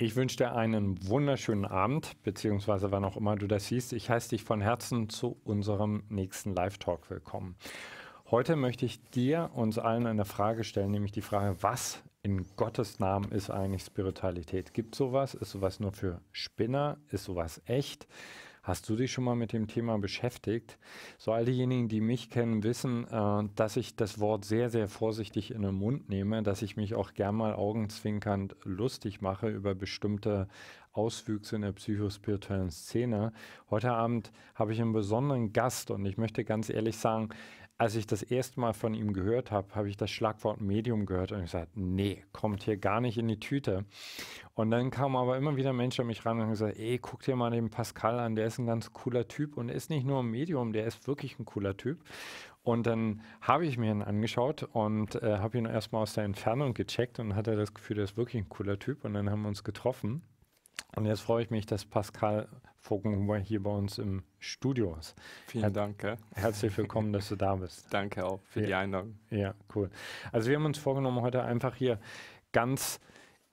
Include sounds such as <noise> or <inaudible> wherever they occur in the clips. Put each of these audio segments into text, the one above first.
Ich wünsche dir einen wunderschönen Abend, beziehungsweise wann auch immer du das siehst. Ich heiße dich von Herzen zu unserem nächsten Live-Talk willkommen. Heute möchte ich dir, uns allen eine Frage stellen, nämlich die Frage, was in Gottes Namen ist eigentlich Spiritualität? Gibt es sowas? Ist sowas nur für Spinner? Ist sowas echt? Hast du dich schon mal mit dem Thema beschäftigt? So all diejenigen, die mich kennen, wissen, äh, dass ich das Wort sehr, sehr vorsichtig in den Mund nehme, dass ich mich auch gern mal augenzwinkernd lustig mache über bestimmte Auswüchse in der psychospirituellen Szene. Heute Abend habe ich einen besonderen Gast und ich möchte ganz ehrlich sagen, als ich das erste Mal von ihm gehört habe, habe ich das Schlagwort Medium gehört und gesagt, nee, kommt hier gar nicht in die Tüte. Und dann kamen aber immer wieder Menschen an mich ran und haben gesagt, ey, guck dir mal den Pascal an, der ist ein ganz cooler Typ und ist nicht nur ein Medium, der ist wirklich ein cooler Typ. Und dann habe ich mir ihn angeschaut und äh, habe ihn erstmal aus der Entfernung gecheckt und hatte das Gefühl, der ist wirklich ein cooler Typ. Und dann haben wir uns getroffen. Und jetzt freue ich mich, dass Pascal Fockenhuber hier bei uns im Studio ist. Vielen Her Dank. Ja. Herzlich willkommen, dass du da bist. <laughs> Danke auch für ja. die Einladung. Ja, cool. Also wir haben uns vorgenommen, heute einfach hier ganz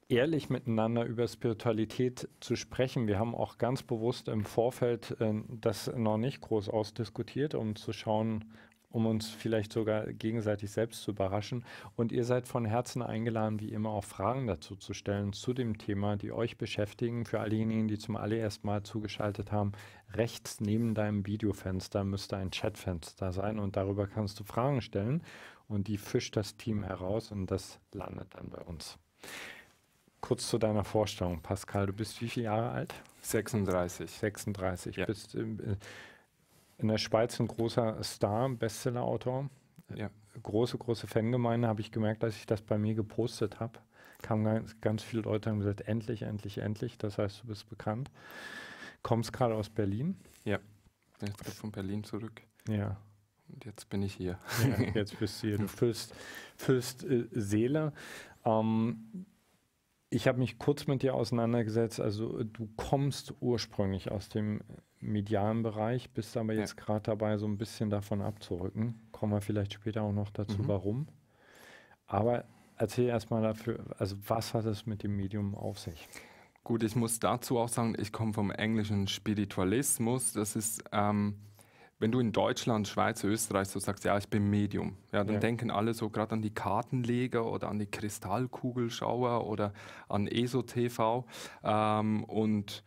ehrlich miteinander über Spiritualität zu sprechen. Wir haben auch ganz bewusst im Vorfeld äh, das noch nicht groß ausdiskutiert, um zu schauen, um uns vielleicht sogar gegenseitig selbst zu überraschen. Und ihr seid von Herzen eingeladen, wie immer auch Fragen dazu zu stellen zu dem Thema, die euch beschäftigen. Für allejenigen, die zum allerersten Mal zugeschaltet haben, rechts neben deinem Videofenster müsste ein Chatfenster sein und darüber kannst du Fragen stellen und die fischt das Team heraus und das landet dann bei uns. Kurz zu deiner Vorstellung, Pascal, du bist wie viele Jahre alt? 36. 36. Ja. Bist, äh, in der Schweiz ein großer Star, Bestseller-Autor. Ja. Große, große Fangemeinde, habe ich gemerkt, als ich das bei mir gepostet habe. Kamen ganz, ganz viele Leute und haben gesagt, endlich, endlich, endlich. Das heißt, du bist bekannt. Kommst gerade aus Berlin. Ja, jetzt bin ich von Berlin zurück. Ja. Und jetzt bin ich hier. Ja, jetzt bist du hier. Du <laughs> füllst, füllst äh, Seele. Ähm, ich habe mich kurz mit dir auseinandergesetzt. Also äh, du kommst ursprünglich aus dem medialen Bereich, bist aber jetzt ja. gerade dabei, so ein bisschen davon abzurücken. Kommen wir vielleicht später auch noch dazu, mhm. warum. Aber erzähl erstmal dafür, also was hat es mit dem Medium auf sich? Gut, ich muss dazu auch sagen, ich komme vom englischen Spiritualismus. Das ist, ähm, wenn du in Deutschland, Schweiz, Österreich so sagst, ja, ich bin Medium, ja, dann ja. denken alle so gerade an die Kartenleger oder an die Kristallkugelschauer oder an ESO-TV. Ähm, und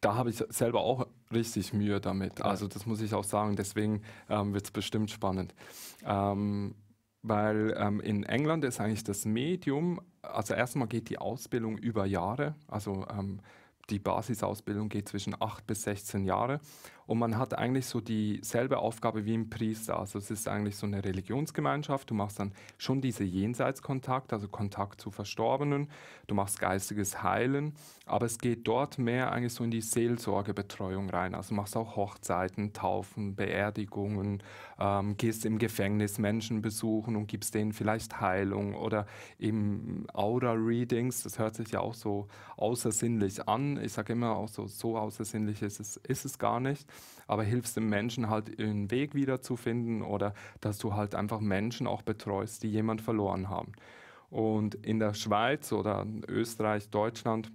da habe ich selber auch richtig Mühe damit. Also das muss ich auch sagen. Deswegen ähm, wird es bestimmt spannend. Ähm, weil ähm, in England ist eigentlich das Medium, also erstmal geht die Ausbildung über Jahre, also ähm, die Basisausbildung geht zwischen 8 bis 16 Jahre und man hat eigentlich so dieselbe Aufgabe wie im Priester. Also es ist eigentlich so eine Religionsgemeinschaft. Du machst dann schon diese Jenseitskontakt, also Kontakt zu Verstorbenen. Du machst geistiges Heilen. Aber es geht dort mehr eigentlich so in die Seelsorgebetreuung rein. Also machst auch Hochzeiten, Taufen, Beerdigungen, ähm, gehst im Gefängnis Menschen besuchen und gibst denen vielleicht Heilung oder eben Aura-Readings. Das hört sich ja auch so außersinnlich an. Ich sage immer auch so, so außersinnlich ist es, ist es gar nicht aber hilfst dem Menschen halt den Weg wiederzufinden oder dass du halt einfach Menschen auch betreust, die jemand verloren haben. Und in der Schweiz oder Österreich, Deutschland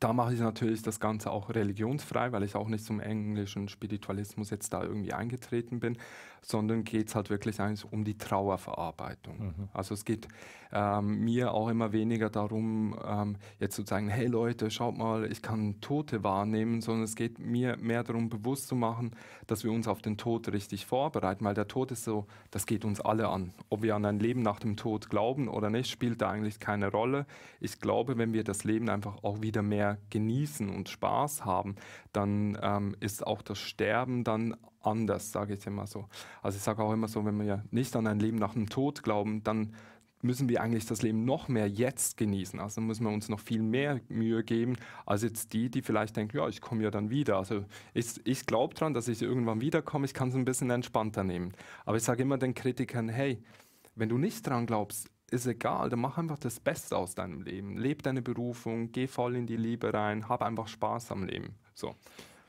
da mache ich natürlich das Ganze auch religionsfrei, weil ich auch nicht zum englischen Spiritualismus jetzt da irgendwie eingetreten bin, sondern geht es halt wirklich eigentlich um die Trauerverarbeitung. Mhm. Also es geht ähm, mir auch immer weniger darum, ähm, jetzt zu sagen, hey Leute, schaut mal, ich kann Tote wahrnehmen, sondern es geht mir mehr darum, bewusst zu machen, dass wir uns auf den Tod richtig vorbereiten, weil der Tod ist so, das geht uns alle an. Ob wir an ein Leben nach dem Tod glauben oder nicht, spielt da eigentlich keine Rolle. Ich glaube, wenn wir das Leben einfach auch wieder mehr genießen und Spaß haben, dann ähm, ist auch das Sterben dann anders, sage ich immer so. Also ich sage auch immer so, wenn wir ja nicht an ein Leben nach dem Tod glauben, dann müssen wir eigentlich das Leben noch mehr jetzt genießen. Also müssen wir uns noch viel mehr Mühe geben, als jetzt die, die vielleicht denken, ja, ich komme ja dann wieder. Also ich, ich glaube daran, dass ich irgendwann wiederkomme, ich kann es ein bisschen entspannter nehmen. Aber ich sage immer den Kritikern, hey, wenn du nicht dran glaubst, ist egal, dann mach einfach das Beste aus deinem Leben. Leb deine Berufung, geh voll in die Liebe rein, hab einfach Spaß am Leben. So.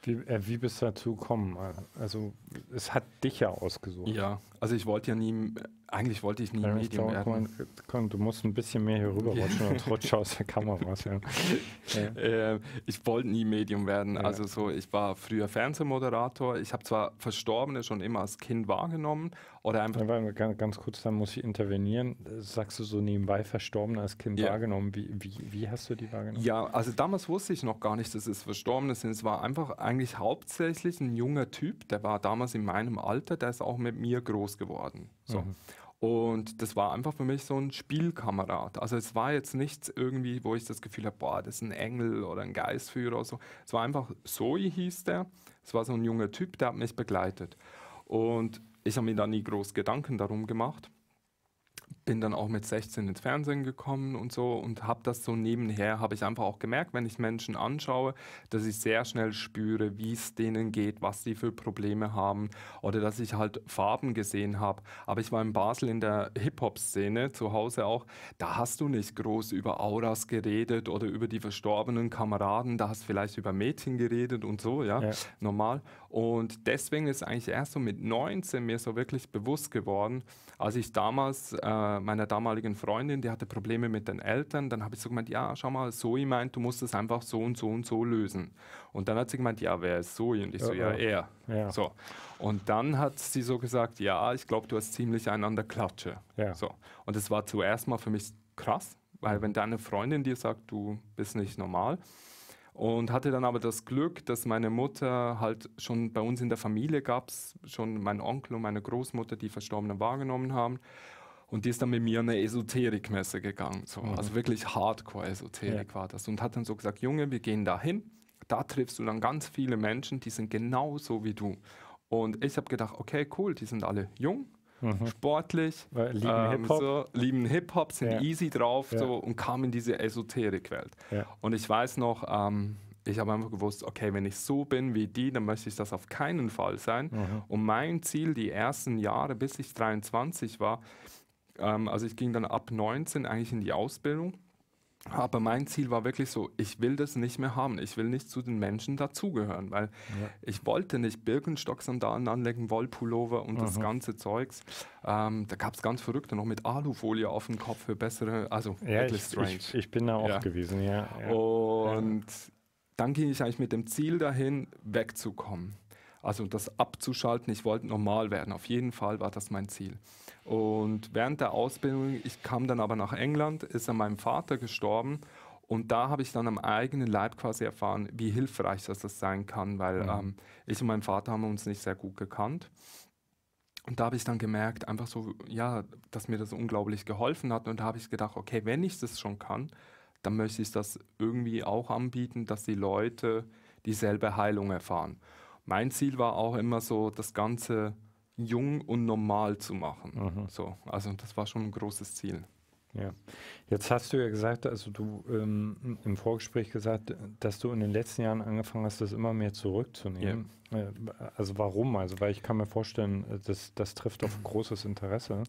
Wie, äh, wie bist du dazu gekommen? Also, es hat dich ja ausgesucht. Ja, also ich wollte ja nie eigentlich wollte ich nie ja, Medium glaub, erden. Komm, du musst ein bisschen mehr hier rüberrutschen und rutsche <laughs> aus der Kamera. Ja. Äh, ich wollte nie Medium werden. Ja. Also so, ich war früher Fernsehmoderator. Ich habe zwar Verstorbene schon immer als Kind wahrgenommen oder einfach. Aber ganz, ganz kurz, dann muss ich intervenieren. Sagst du so nebenbei Verstorbene als Kind wahrgenommen? Wie, wie, wie hast du die wahrgenommen? Ja, also damals wusste ich noch gar nicht, dass es Verstorbene sind. Es war einfach eigentlich hauptsächlich ein junger Typ, der war damals in meinem Alter, der ist auch mit mir groß geworden. So. Mhm. Und das war einfach für mich so ein Spielkamerad. Also es war jetzt nichts irgendwie, wo ich das Gefühl habe, boah, das ist ein Engel oder ein Geistführer oder so. Es war einfach, Zoe hieß der. Es war so ein junger Typ, der hat mich begleitet. Und ich habe mir da nie groß Gedanken darum gemacht bin dann auch mit 16 ins Fernsehen gekommen und so und habe das so nebenher, habe ich einfach auch gemerkt, wenn ich Menschen anschaue, dass ich sehr schnell spüre, wie es denen geht, was sie für Probleme haben oder dass ich halt Farben gesehen habe. Aber ich war in Basel in der Hip-Hop-Szene, zu Hause auch, da hast du nicht groß über Auras geredet oder über die verstorbenen Kameraden, da hast vielleicht über Mädchen geredet und so, ja, ja. normal. Und deswegen ist eigentlich erst so mit 19 mir so wirklich bewusst geworden, als ich damals... Äh, meiner damaligen Freundin, die hatte Probleme mit den Eltern. Dann habe ich so gemeint, ja, schau mal, Zoe meint, du musst es einfach so und so und so lösen. Und dann hat sie gemeint, ja, wer ist Zoe? Und ich so, ja, er. Ja. So. Und dann hat sie so gesagt, ja, ich glaube, du hast ziemlich einander Klatsche. Ja. So. Und das war zuerst mal für mich krass, weil mhm. wenn deine Freundin dir sagt, du bist nicht normal, und hatte dann aber das Glück, dass meine Mutter halt schon bei uns in der Familie gab es schon mein Onkel und meine Großmutter, die Verstorbenen wahrgenommen haben und die ist dann mit mir an eine Esoterikmesse gegangen. So. Mhm. Also wirklich Hardcore-Esoterik ja. war das. Und hat dann so gesagt, Junge, wir gehen da hin. Da triffst du dann ganz viele Menschen, die sind genauso wie du. Und ich habe gedacht, okay, cool, die sind alle jung, mhm. sportlich, lieben ähm, Hip-Hop, so, lieben Hip -Hop, sind ja. easy drauf ja. so, und kamen in diese Esoterikwelt. Ja. Und ich weiß noch, ähm, ich habe einfach gewusst, okay, wenn ich so bin wie die, dann möchte ich das auf keinen Fall sein. Mhm. Und mein Ziel die ersten Jahre, bis ich 23 war, ähm, also ich ging dann ab 19 eigentlich in die Ausbildung. Aber mein Ziel war wirklich so, ich will das nicht mehr haben. Ich will nicht zu den Menschen dazugehören, weil ja. ich wollte nicht Birkenstock-Sandalen anlegen, Wollpullover und Aha. das mhm. ganze Zeugs. Ähm, da gab es ganz Verrückte noch mit Alufolie auf dem Kopf für bessere, also ja, wirklich ich, strange. Ich, ich, bin da auch ja. gewesen, ja. Und dann ging ich eigentlich mit dem Ziel dahin, wegzukommen. Also das abzuschalten, ich wollte normal werden. Auf jeden Fall war das mein Ziel. Und während der Ausbildung, ich kam dann aber nach England, ist an meinem Vater gestorben. Und da habe ich dann am eigenen Leib quasi erfahren, wie hilfreich das, das sein kann, weil mhm. ähm, ich und mein Vater haben uns nicht sehr gut gekannt. Und da habe ich dann gemerkt, einfach so, ja, dass mir das unglaublich geholfen hat. Und da habe ich gedacht, okay, wenn ich das schon kann, dann möchte ich das irgendwie auch anbieten, dass die Leute dieselbe Heilung erfahren. Mein Ziel war auch immer so, das Ganze jung und normal zu machen. Mhm. So, also das war schon ein großes Ziel. Ja, jetzt hast du ja gesagt, also du ähm, im Vorgespräch gesagt, dass du in den letzten Jahren angefangen hast, das immer mehr zurückzunehmen. Yeah. Äh, also warum? Also weil ich kann mir vorstellen, äh, das, das trifft auf großes Interesse.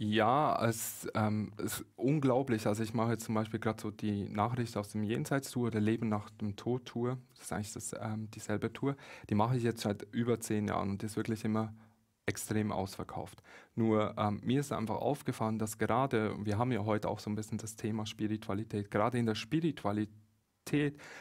Ja, es ähm, ist unglaublich. Also ich mache jetzt zum Beispiel gerade so die Nachricht aus dem Jenseits-Tour der Leben nach dem Tod-Tour. Das ist eigentlich das, ähm, dieselbe Tour. Die mache ich jetzt seit über zehn Jahren und die ist wirklich immer extrem ausverkauft. Nur ähm, mir ist einfach aufgefallen, dass gerade, wir haben ja heute auch so ein bisschen das Thema Spiritualität, gerade in der Spiritualität,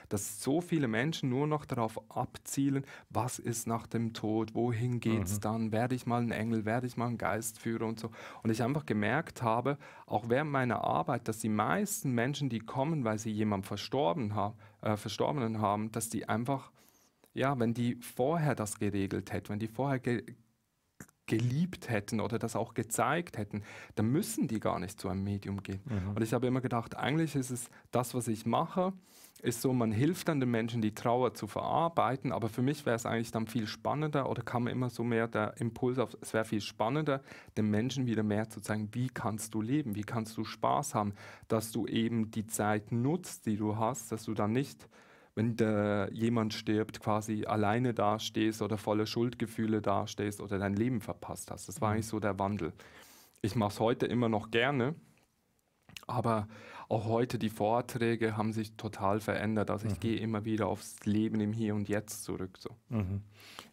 dass so viele Menschen nur noch darauf abzielen, was ist nach dem Tod, wohin geht's mhm. dann, werde ich mal ein Engel, werde ich mal ein Geistführer und so. Und ich einfach gemerkt habe, auch während meiner Arbeit, dass die meisten Menschen, die kommen, weil sie jemanden verstorben haben, äh, Verstorbenen haben, dass die einfach ja, wenn die vorher das geregelt hätten, wenn die vorher ge geliebt hätten oder das auch gezeigt hätten, dann müssen die gar nicht zu einem Medium gehen. Mhm. Und ich habe immer gedacht, eigentlich ist es das, was ich mache, ist so, man hilft dann den Menschen, die Trauer zu verarbeiten, aber für mich wäre es eigentlich dann viel spannender oder kam immer so mehr der Impuls auf, es wäre viel spannender, den Menschen wieder mehr zu zeigen, wie kannst du leben, wie kannst du Spaß haben, dass du eben die Zeit nutzt, die du hast, dass du dann nicht wenn der, jemand stirbt, quasi alleine dastehst oder voller Schuldgefühle dastehst oder dein Leben verpasst hast. Das war mhm. eigentlich so der Wandel. Ich mache es heute immer noch gerne, aber auch heute die Vorträge haben sich total verändert. Also mhm. ich gehe immer wieder aufs Leben im Hier und Jetzt zurück. So. Mhm.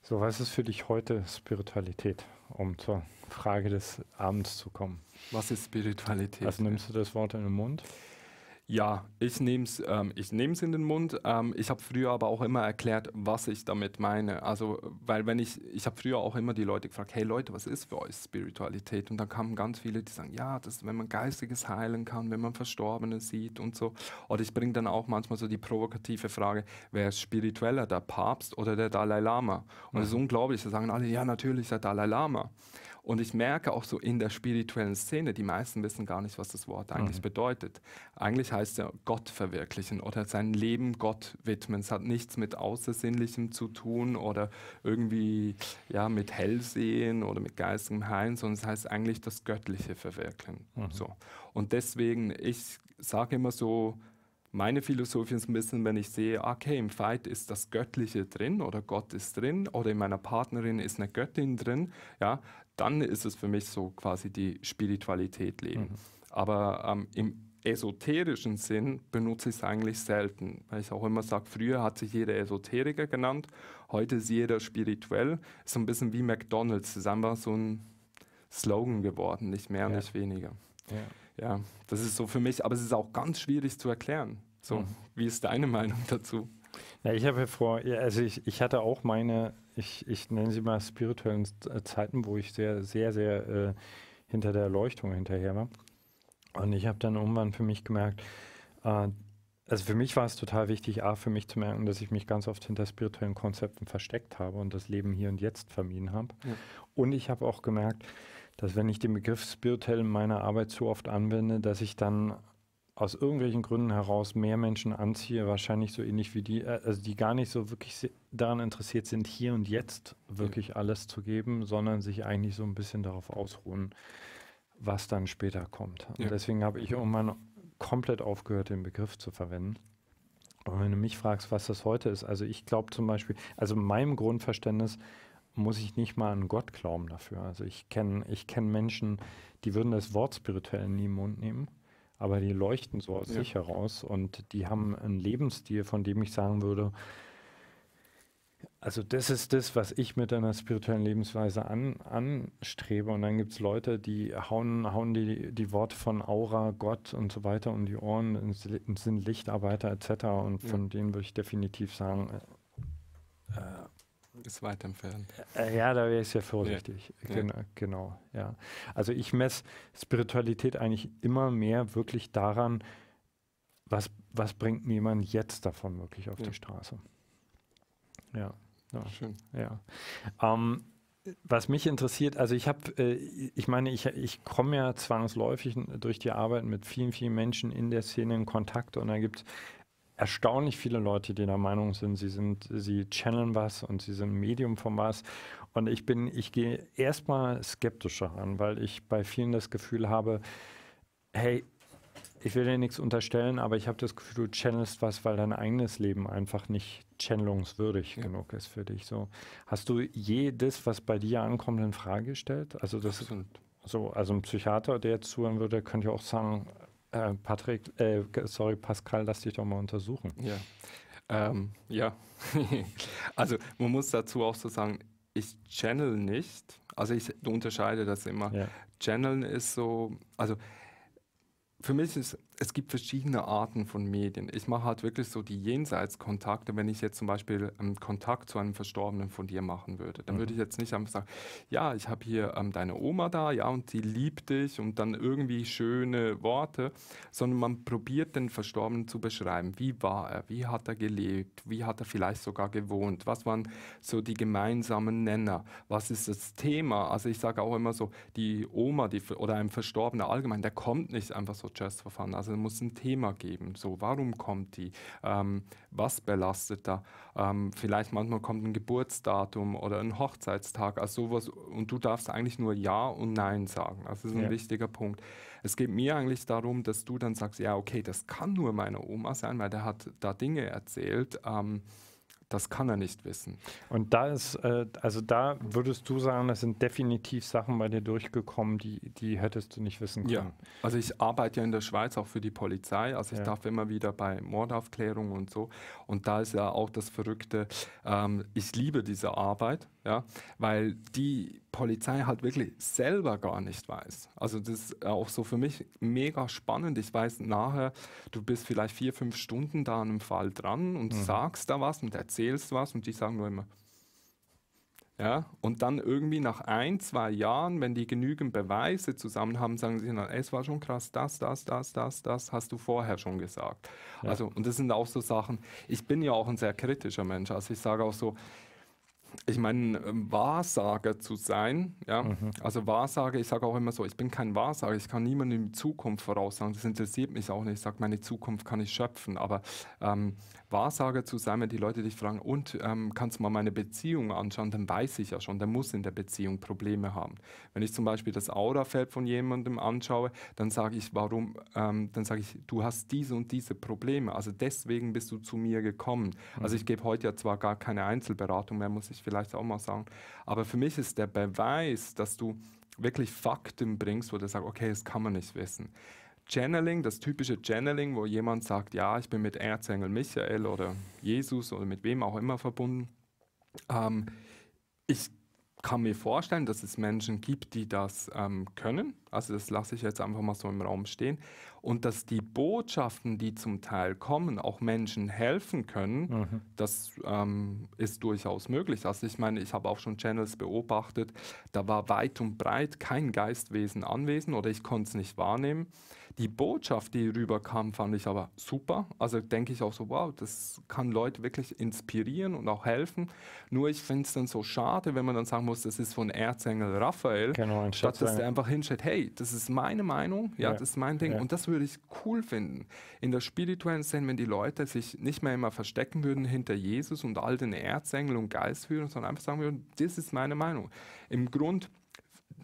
so, was ist für dich heute Spiritualität, um zur Frage des Abends zu kommen? Was ist Spiritualität? Also nimmst du das Wort in den Mund? Ja, ich nehme es ähm, in den Mund. Ähm, ich habe früher aber auch immer erklärt, was ich damit meine. Also, weil wenn ich, ich habe früher auch immer die Leute gefragt, hey Leute, was ist für euch Spiritualität? Und dann kamen ganz viele, die sagen, ja, das, wenn man Geistiges heilen kann, wenn man Verstorbene sieht und so. Oder ich bringe dann auch manchmal so die provokative Frage, wer ist spiritueller, der Papst oder der Dalai Lama? Und es mhm. ist unglaublich, da sagen alle, ja, natürlich der Dalai Lama. Und ich merke auch so in der spirituellen Szene, die meisten wissen gar nicht, was das Wort eigentlich mhm. bedeutet. Eigentlich heißt ja Gott verwirklichen oder sein Leben Gott widmen. Es hat nichts mit Außersinnlichem zu tun oder irgendwie ja, mit Hellsehen oder mit geistigem Heim, sondern es heißt eigentlich das Göttliche verwirklichen. Mhm. So. Und deswegen, ich sage immer so, meine Philosophie ist ein bisschen, wenn ich sehe, okay, im Fight ist das Göttliche drin oder Gott ist drin oder in meiner Partnerin ist eine Göttin drin, ja, dann ist es für mich so quasi die Spiritualität leben. Mhm. Aber ähm, im esoterischen Sinn benutze ich es eigentlich selten, weil ich auch immer sage, früher hat sich jeder Esoteriker genannt, heute ist jeder spirituell. Ist so ein bisschen wie McDonalds, das ist einfach so ein Slogan geworden, nicht mehr, ja. nicht weniger. Ja. ja, das ist so für mich, aber es ist auch ganz schwierig zu erklären. So, mhm. wie ist deine Meinung dazu? Ja, ich habe vor, also ich, ich hatte auch meine ich, ich nenne sie mal spirituellen äh, Zeiten, wo ich sehr, sehr, sehr äh, hinter der Erleuchtung hinterher war. Und ich habe dann irgendwann für mich gemerkt, äh, also für mich war es total wichtig, A, für mich zu merken, dass ich mich ganz oft hinter spirituellen Konzepten versteckt habe und das Leben hier und jetzt vermieden habe. Ja. Und ich habe auch gemerkt, dass wenn ich den Begriff spirituell in meiner Arbeit zu oft anwende, dass ich dann aus irgendwelchen Gründen heraus mehr Menschen anziehe, wahrscheinlich so ähnlich wie die, äh, also die gar nicht so wirklich daran interessiert sind, hier und jetzt wirklich ja. alles zu geben, sondern sich eigentlich so ein bisschen darauf ausruhen, was dann später kommt. Und ja. deswegen habe ich irgendwann komplett aufgehört, den Begriff zu verwenden. Und wenn du mich fragst, was das heute ist, also ich glaube zum Beispiel, also meinem Grundverständnis muss ich nicht mal an Gott glauben dafür. Also ich kenne ich kenn Menschen, die würden das Wort spirituell nie im Mund nehmen aber die leuchten so aus ja. sich heraus und die haben einen Lebensstil, von dem ich sagen würde, also das ist das, was ich mit einer spirituellen Lebensweise an, anstrebe. Und dann gibt es Leute, die hauen, hauen die, die Worte von Aura, Gott und so weiter um die Ohren sind Lichtarbeiter etc. Und von ja. denen würde ich definitiv sagen, äh, äh ist weit entfernt. Äh, ja, da wäre ich sehr vorsichtig. Ja. Genau, ja. genau, ja. Also ich messe Spiritualität eigentlich immer mehr wirklich daran, was, was bringt mir jemand jetzt davon wirklich auf ja. die Straße. Ja. Schön. Ja. Ähm, was mich interessiert, also ich habe, äh, ich meine, ich, ich komme ja zwangsläufig durch die Arbeit mit vielen, vielen Menschen in der Szene in Kontakt und da gibt es erstaunlich viele Leute, die der Meinung sind, sie sind, sie channeln was und sie sind Medium von was. Und ich bin, ich gehe erstmal skeptischer an, weil ich bei vielen das Gefühl habe, hey, ich will dir nichts unterstellen, aber ich habe das Gefühl, du channelst was, weil dein eigenes Leben einfach nicht channelungswürdig ja. genug ist für dich. So, hast du jedes, was bei dir ankommt, in Frage gestellt? Also das Absolut. so, also ein Psychiater, der jetzt zuhören würde, könnte ja auch sagen, äh, Patrick, äh, sorry, Pascal, lass dich doch mal untersuchen. Ja. Ähm, ja. <laughs> also man muss dazu auch so sagen, ich channel nicht. Also ich unterscheide das immer. Ja. Channeln ist so, also für mich ist es gibt verschiedene Arten von Medien. Ich mache halt wirklich so die Jenseitskontakte, wenn ich jetzt zum Beispiel einen ähm, Kontakt zu einem Verstorbenen von dir machen würde. Dann mhm. würde ich mhm. jetzt nicht einfach sagen, ja, ich habe hier ähm, deine Oma da, ja, und die liebt dich und dann irgendwie schöne Worte, sondern man probiert den Verstorbenen zu beschreiben. Wie war er? Wie hat er gelebt? Wie hat er vielleicht sogar gewohnt? Was waren so die gemeinsamen Nenner? Was ist das Thema? Also ich sage auch immer so, die Oma die, oder ein Verstorbener allgemein, der kommt nicht einfach so just for fun. Also also muss ein Thema geben. So, warum kommt die? Ähm, was belastet da? Ähm, vielleicht manchmal kommt ein Geburtsdatum oder ein Hochzeitstag, also sowas. Und du darfst eigentlich nur Ja und Nein sagen. das ist ein ja. wichtiger Punkt. Es geht mir eigentlich darum, dass du dann sagst, ja, okay, das kann nur meine Oma sein, weil der hat da Dinge erzählt. Ähm, das kann er nicht wissen. Und da ist, äh, also da würdest du sagen, das sind definitiv Sachen bei dir durchgekommen, die, die hättest du nicht wissen können. Ja, also ich arbeite ja in der Schweiz auch für die Polizei, also ich ja. darf immer wieder bei Mordaufklärungen und so. Und da ist ja auch das Verrückte, ähm, ich liebe diese Arbeit, ja, weil die Polizei halt wirklich selber gar nicht weiß. Also das ist auch so für mich mega spannend. Ich weiß nachher, du bist vielleicht vier, fünf Stunden da an einem Fall dran und mhm. sagst da was und erzählst was und die sagen nur immer, ja, und dann irgendwie nach ein, zwei Jahren, wenn die genügend Beweise zusammen haben, sagen sie dann, es war schon krass, das, das, das, das, das hast du vorher schon gesagt. Ja. Also, und das sind auch so Sachen, ich bin ja auch ein sehr kritischer Mensch. Also ich sage auch so, ich meine, ähm, Wahrsager zu sein, ja, mhm. also Wahrsager, ich sage auch immer so, ich bin kein Wahrsager, ich kann niemandem die Zukunft voraussagen, das interessiert mich auch nicht, ich sage, meine Zukunft kann ich schöpfen, aber ähm, Wahrsager zu sein, wenn die Leute dich fragen, und ähm, kannst du mal meine Beziehung anschauen, dann weiß ich ja schon, der muss in der Beziehung Probleme haben. Wenn ich zum Beispiel das Aurafeld von jemandem anschaue, dann sage ich, warum, ähm, dann sage ich, du hast diese und diese Probleme, also deswegen bist du zu mir gekommen. Mhm. Also ich gebe heute ja zwar gar keine Einzelberatung mehr, muss ich vielleicht auch mal sagen, aber für mich ist der Beweis, dass du wirklich Fakten bringst, wo du sagst, okay, das kann man nicht wissen. Channeling, das typische Channeling, wo jemand sagt, ja, ich bin mit Erzengel Michael oder Jesus oder mit wem auch immer verbunden. Ähm, ich kann mir vorstellen, dass es Menschen gibt, die das ähm, können. Also das lasse ich jetzt einfach mal so im Raum stehen. Und dass die Botschaften, die zum Teil kommen, auch Menschen helfen können, mhm. das ähm, ist durchaus möglich. Also ich meine, ich habe auch schon Channels beobachtet, da war weit und breit kein Geistwesen anwesend oder ich konnte es nicht wahrnehmen. Die Botschaft, die rüberkam, fand ich aber super. Also denke ich auch so, wow, das kann Leute wirklich inspirieren und auch helfen. Nur ich finde es dann so schade, wenn man dann sagen muss, das ist von Erzengel Raphael, genau, statt dass der einfach hinstellt, hey, das ist meine Meinung, ja, ja. das ist mein Ding. Ja. Und das würde ich cool finden. In der spirituellen Szene, wenn die Leute sich nicht mehr immer verstecken würden hinter Jesus und all den Erzengeln und Geistführern, sondern einfach sagen würden, das ist meine Meinung. Im Grund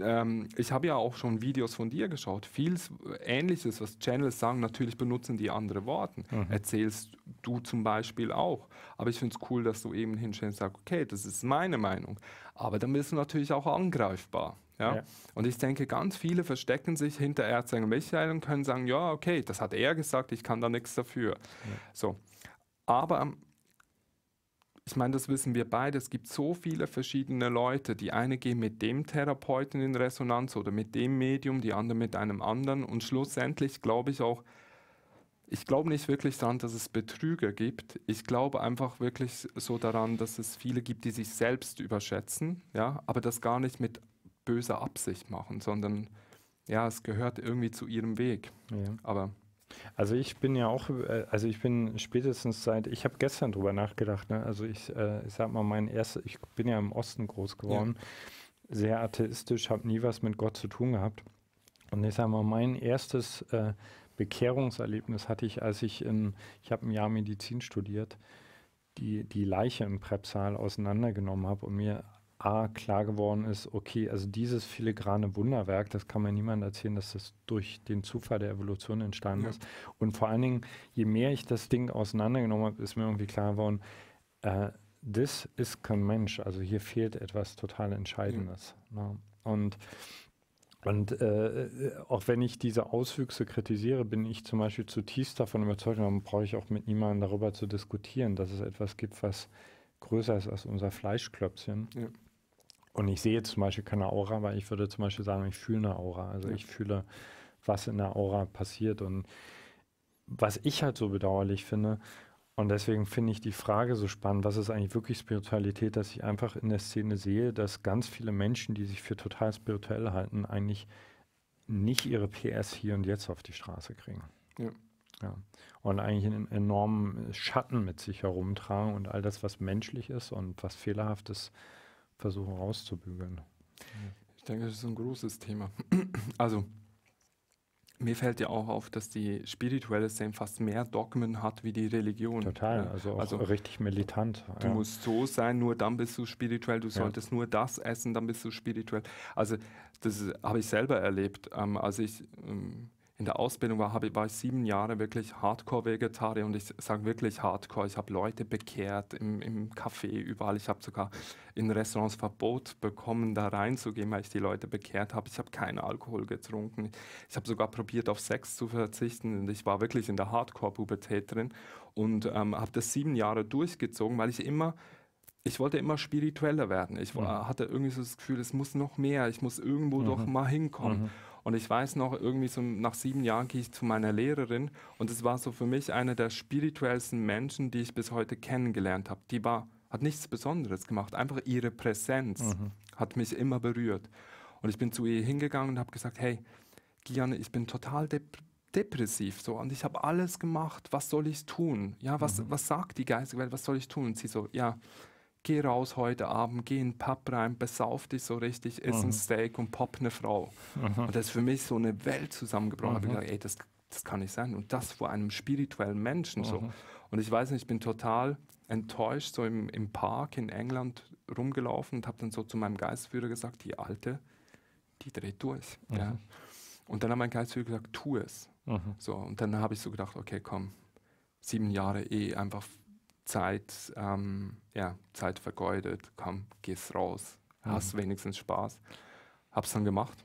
ähm, ich habe ja auch schon Videos von dir geschaut. Vieles Ähnliches, was Channels sagen, natürlich benutzen die andere Worte. Mhm. Erzählst du zum Beispiel auch. Aber ich finde es cool, dass du eben hinstellst und sagst, okay, das ist meine Meinung. Aber dann bist du natürlich auch angreifbar. Ja? ja? Und ich denke, ganz viele verstecken sich hinter Erzengel Michael und können sagen, ja, okay, das hat er gesagt, ich kann da nichts dafür. Ja. So. Aber ich meine, das wissen wir beide. Es gibt so viele verschiedene Leute. Die eine gehen mit dem Therapeuten in Resonanz oder mit dem Medium, die andere mit einem anderen. Und schlussendlich glaube ich auch, ich glaube nicht wirklich daran, dass es Betrüger gibt. Ich glaube einfach wirklich so daran, dass es viele gibt, die sich selbst überschätzen, ja, aber das gar nicht mit böser Absicht machen, sondern ja, es gehört irgendwie zu ihrem Weg. Ja. Aber also ich bin ja auch, äh, also ich bin spätestens seit, ich habe gestern drüber nachgedacht, ne? also ich, äh, ich sag mal, mein erstes, ich bin ja im Osten groß geworden, ja. sehr atheistisch, habe nie was mit Gott zu tun gehabt. Und ich sag mal, mein erstes äh, Bekehrungserlebnis hatte ich, als ich in, ich habe ein Jahr Medizin studiert, die, die Leiche im Präpsaal auseinandergenommen habe und mir A, klar geworden ist, okay, also dieses filigrane Wunderwerk, das kann mir niemand erzählen, dass das durch den Zufall der Evolution entstanden ja. ist. Und vor allen Dingen, je mehr ich das Ding auseinandergenommen habe, ist mir irgendwie klar geworden, äh, das ist kein Mensch. Also hier fehlt etwas total Entscheidendes. Ja. Ne? Und und äh, äh auch wenn ich diese Auswüchse kritisiere, bin ich zum Beispiel zutiefst davon überzeugt, dann brauche ich auch mit niemandem darüber zu diskutieren, dass es etwas gibt, was größer ist als unser Fleischklöpfchen. Ja. Und ich sehe zum Beispiel keine Aura, weil ich würde zum Beispiel sagen, ich fühle eine Aura. Also ja. ich fühle, was in der Aura passiert. Und was ich halt so bedauerlich finde, und deswegen finde ich die Frage so spannend, was ist eigentlich wirklich Spiritualität, dass ich einfach in der Szene sehe, dass ganz viele Menschen, die sich für total spirituell halten, eigentlich nicht ihre PS hier und jetzt auf die Straße kriegen. Ja. ja. Und eigentlich einen enormen Schatten mit sich herumtragen und all das, was menschlich ist und was fehlerhaft ist, versuchen rauszubügeln? Ich denke, das ist ein großes Thema. <clears throat> also, mir fällt ja auch auf, dass die spirituelle Szene fast mehr Dogmen hat wie die Religion. Total, also, auch also richtig militant. Du ja. musst so sein, nur dann bist du spirituell. Du solltest ja. nur das essen, dann bist du spirituell. Also das habe ich selber erlebt, ähm, als ich ähm, in der Ausbildung war, habe, war ich sieben Jahre wirklich Hardcore-Vegetarier und ich sage wirklich Hardcore. Ich habe Leute bekehrt im, im Café, überall. Ich habe sogar in Restaurants Verbot bekommen, da reinzugehen, weil ich die Leute bekehrt habe. Ich habe keinen Alkohol getrunken. Ich habe sogar probiert, auf Sex zu verzichten und ich war wirklich in der Hardcore-Pubertät drin und ähm, habe das sieben Jahre durchgezogen, weil ich immer ich wollte immer spiritueller werden. Ich war, äh, mhm. hatte irgendwie so das Gefühl, es muss noch mehr, ich muss irgendwo mhm. doch mal hinkommen. Mhm. Und ich weiß noch, irgendwie so nach sieben Jahren gehe ich zu meiner Lehrerin und es war so für mich einer der spirituellsten Menschen, die ich bis heute kennengelernt habe. Die war, hat nichts Besonderes gemacht, einfach ihre Präsenz mhm. hat mich immer berührt. Und ich bin zu ihr hingegangen und habe gesagt, hey, Gian, ich bin total dep depressiv so und ich habe alles gemacht, was soll ich tun? Ja, was, mhm. was sagt die geistige Welt, was soll ich tun? Und sie so, ja, geh raus heute Abend, geh in den Pub rein, besauf dich so richtig, iss mhm. ein Steak und pop eine Frau. Mhm. Und das ist für mich so eine Welt zusammengebrochen. Mhm. Ich habe gedacht, ey, das, das kann nicht sein. Und das vor einem spirituellen Menschen so. Mhm. Und ich weiß nicht, ich bin total enttäuscht so im, im Park in England rumgelaufen und habe dann so zu meinem Geistführer gesagt, die Alte, die dreht durch. Ja. Mhm. Und dann hat mein Geistführer gesagt, tu es. Mhm. So, und dann habe ich so gedacht, okay, komm, sieben Jahre eh einfach Zeit, ähm, ja, Zeit vergeudet. Komm, geh's raus. Mhm. Hast wenigstens Spaß. Hab's dann gemacht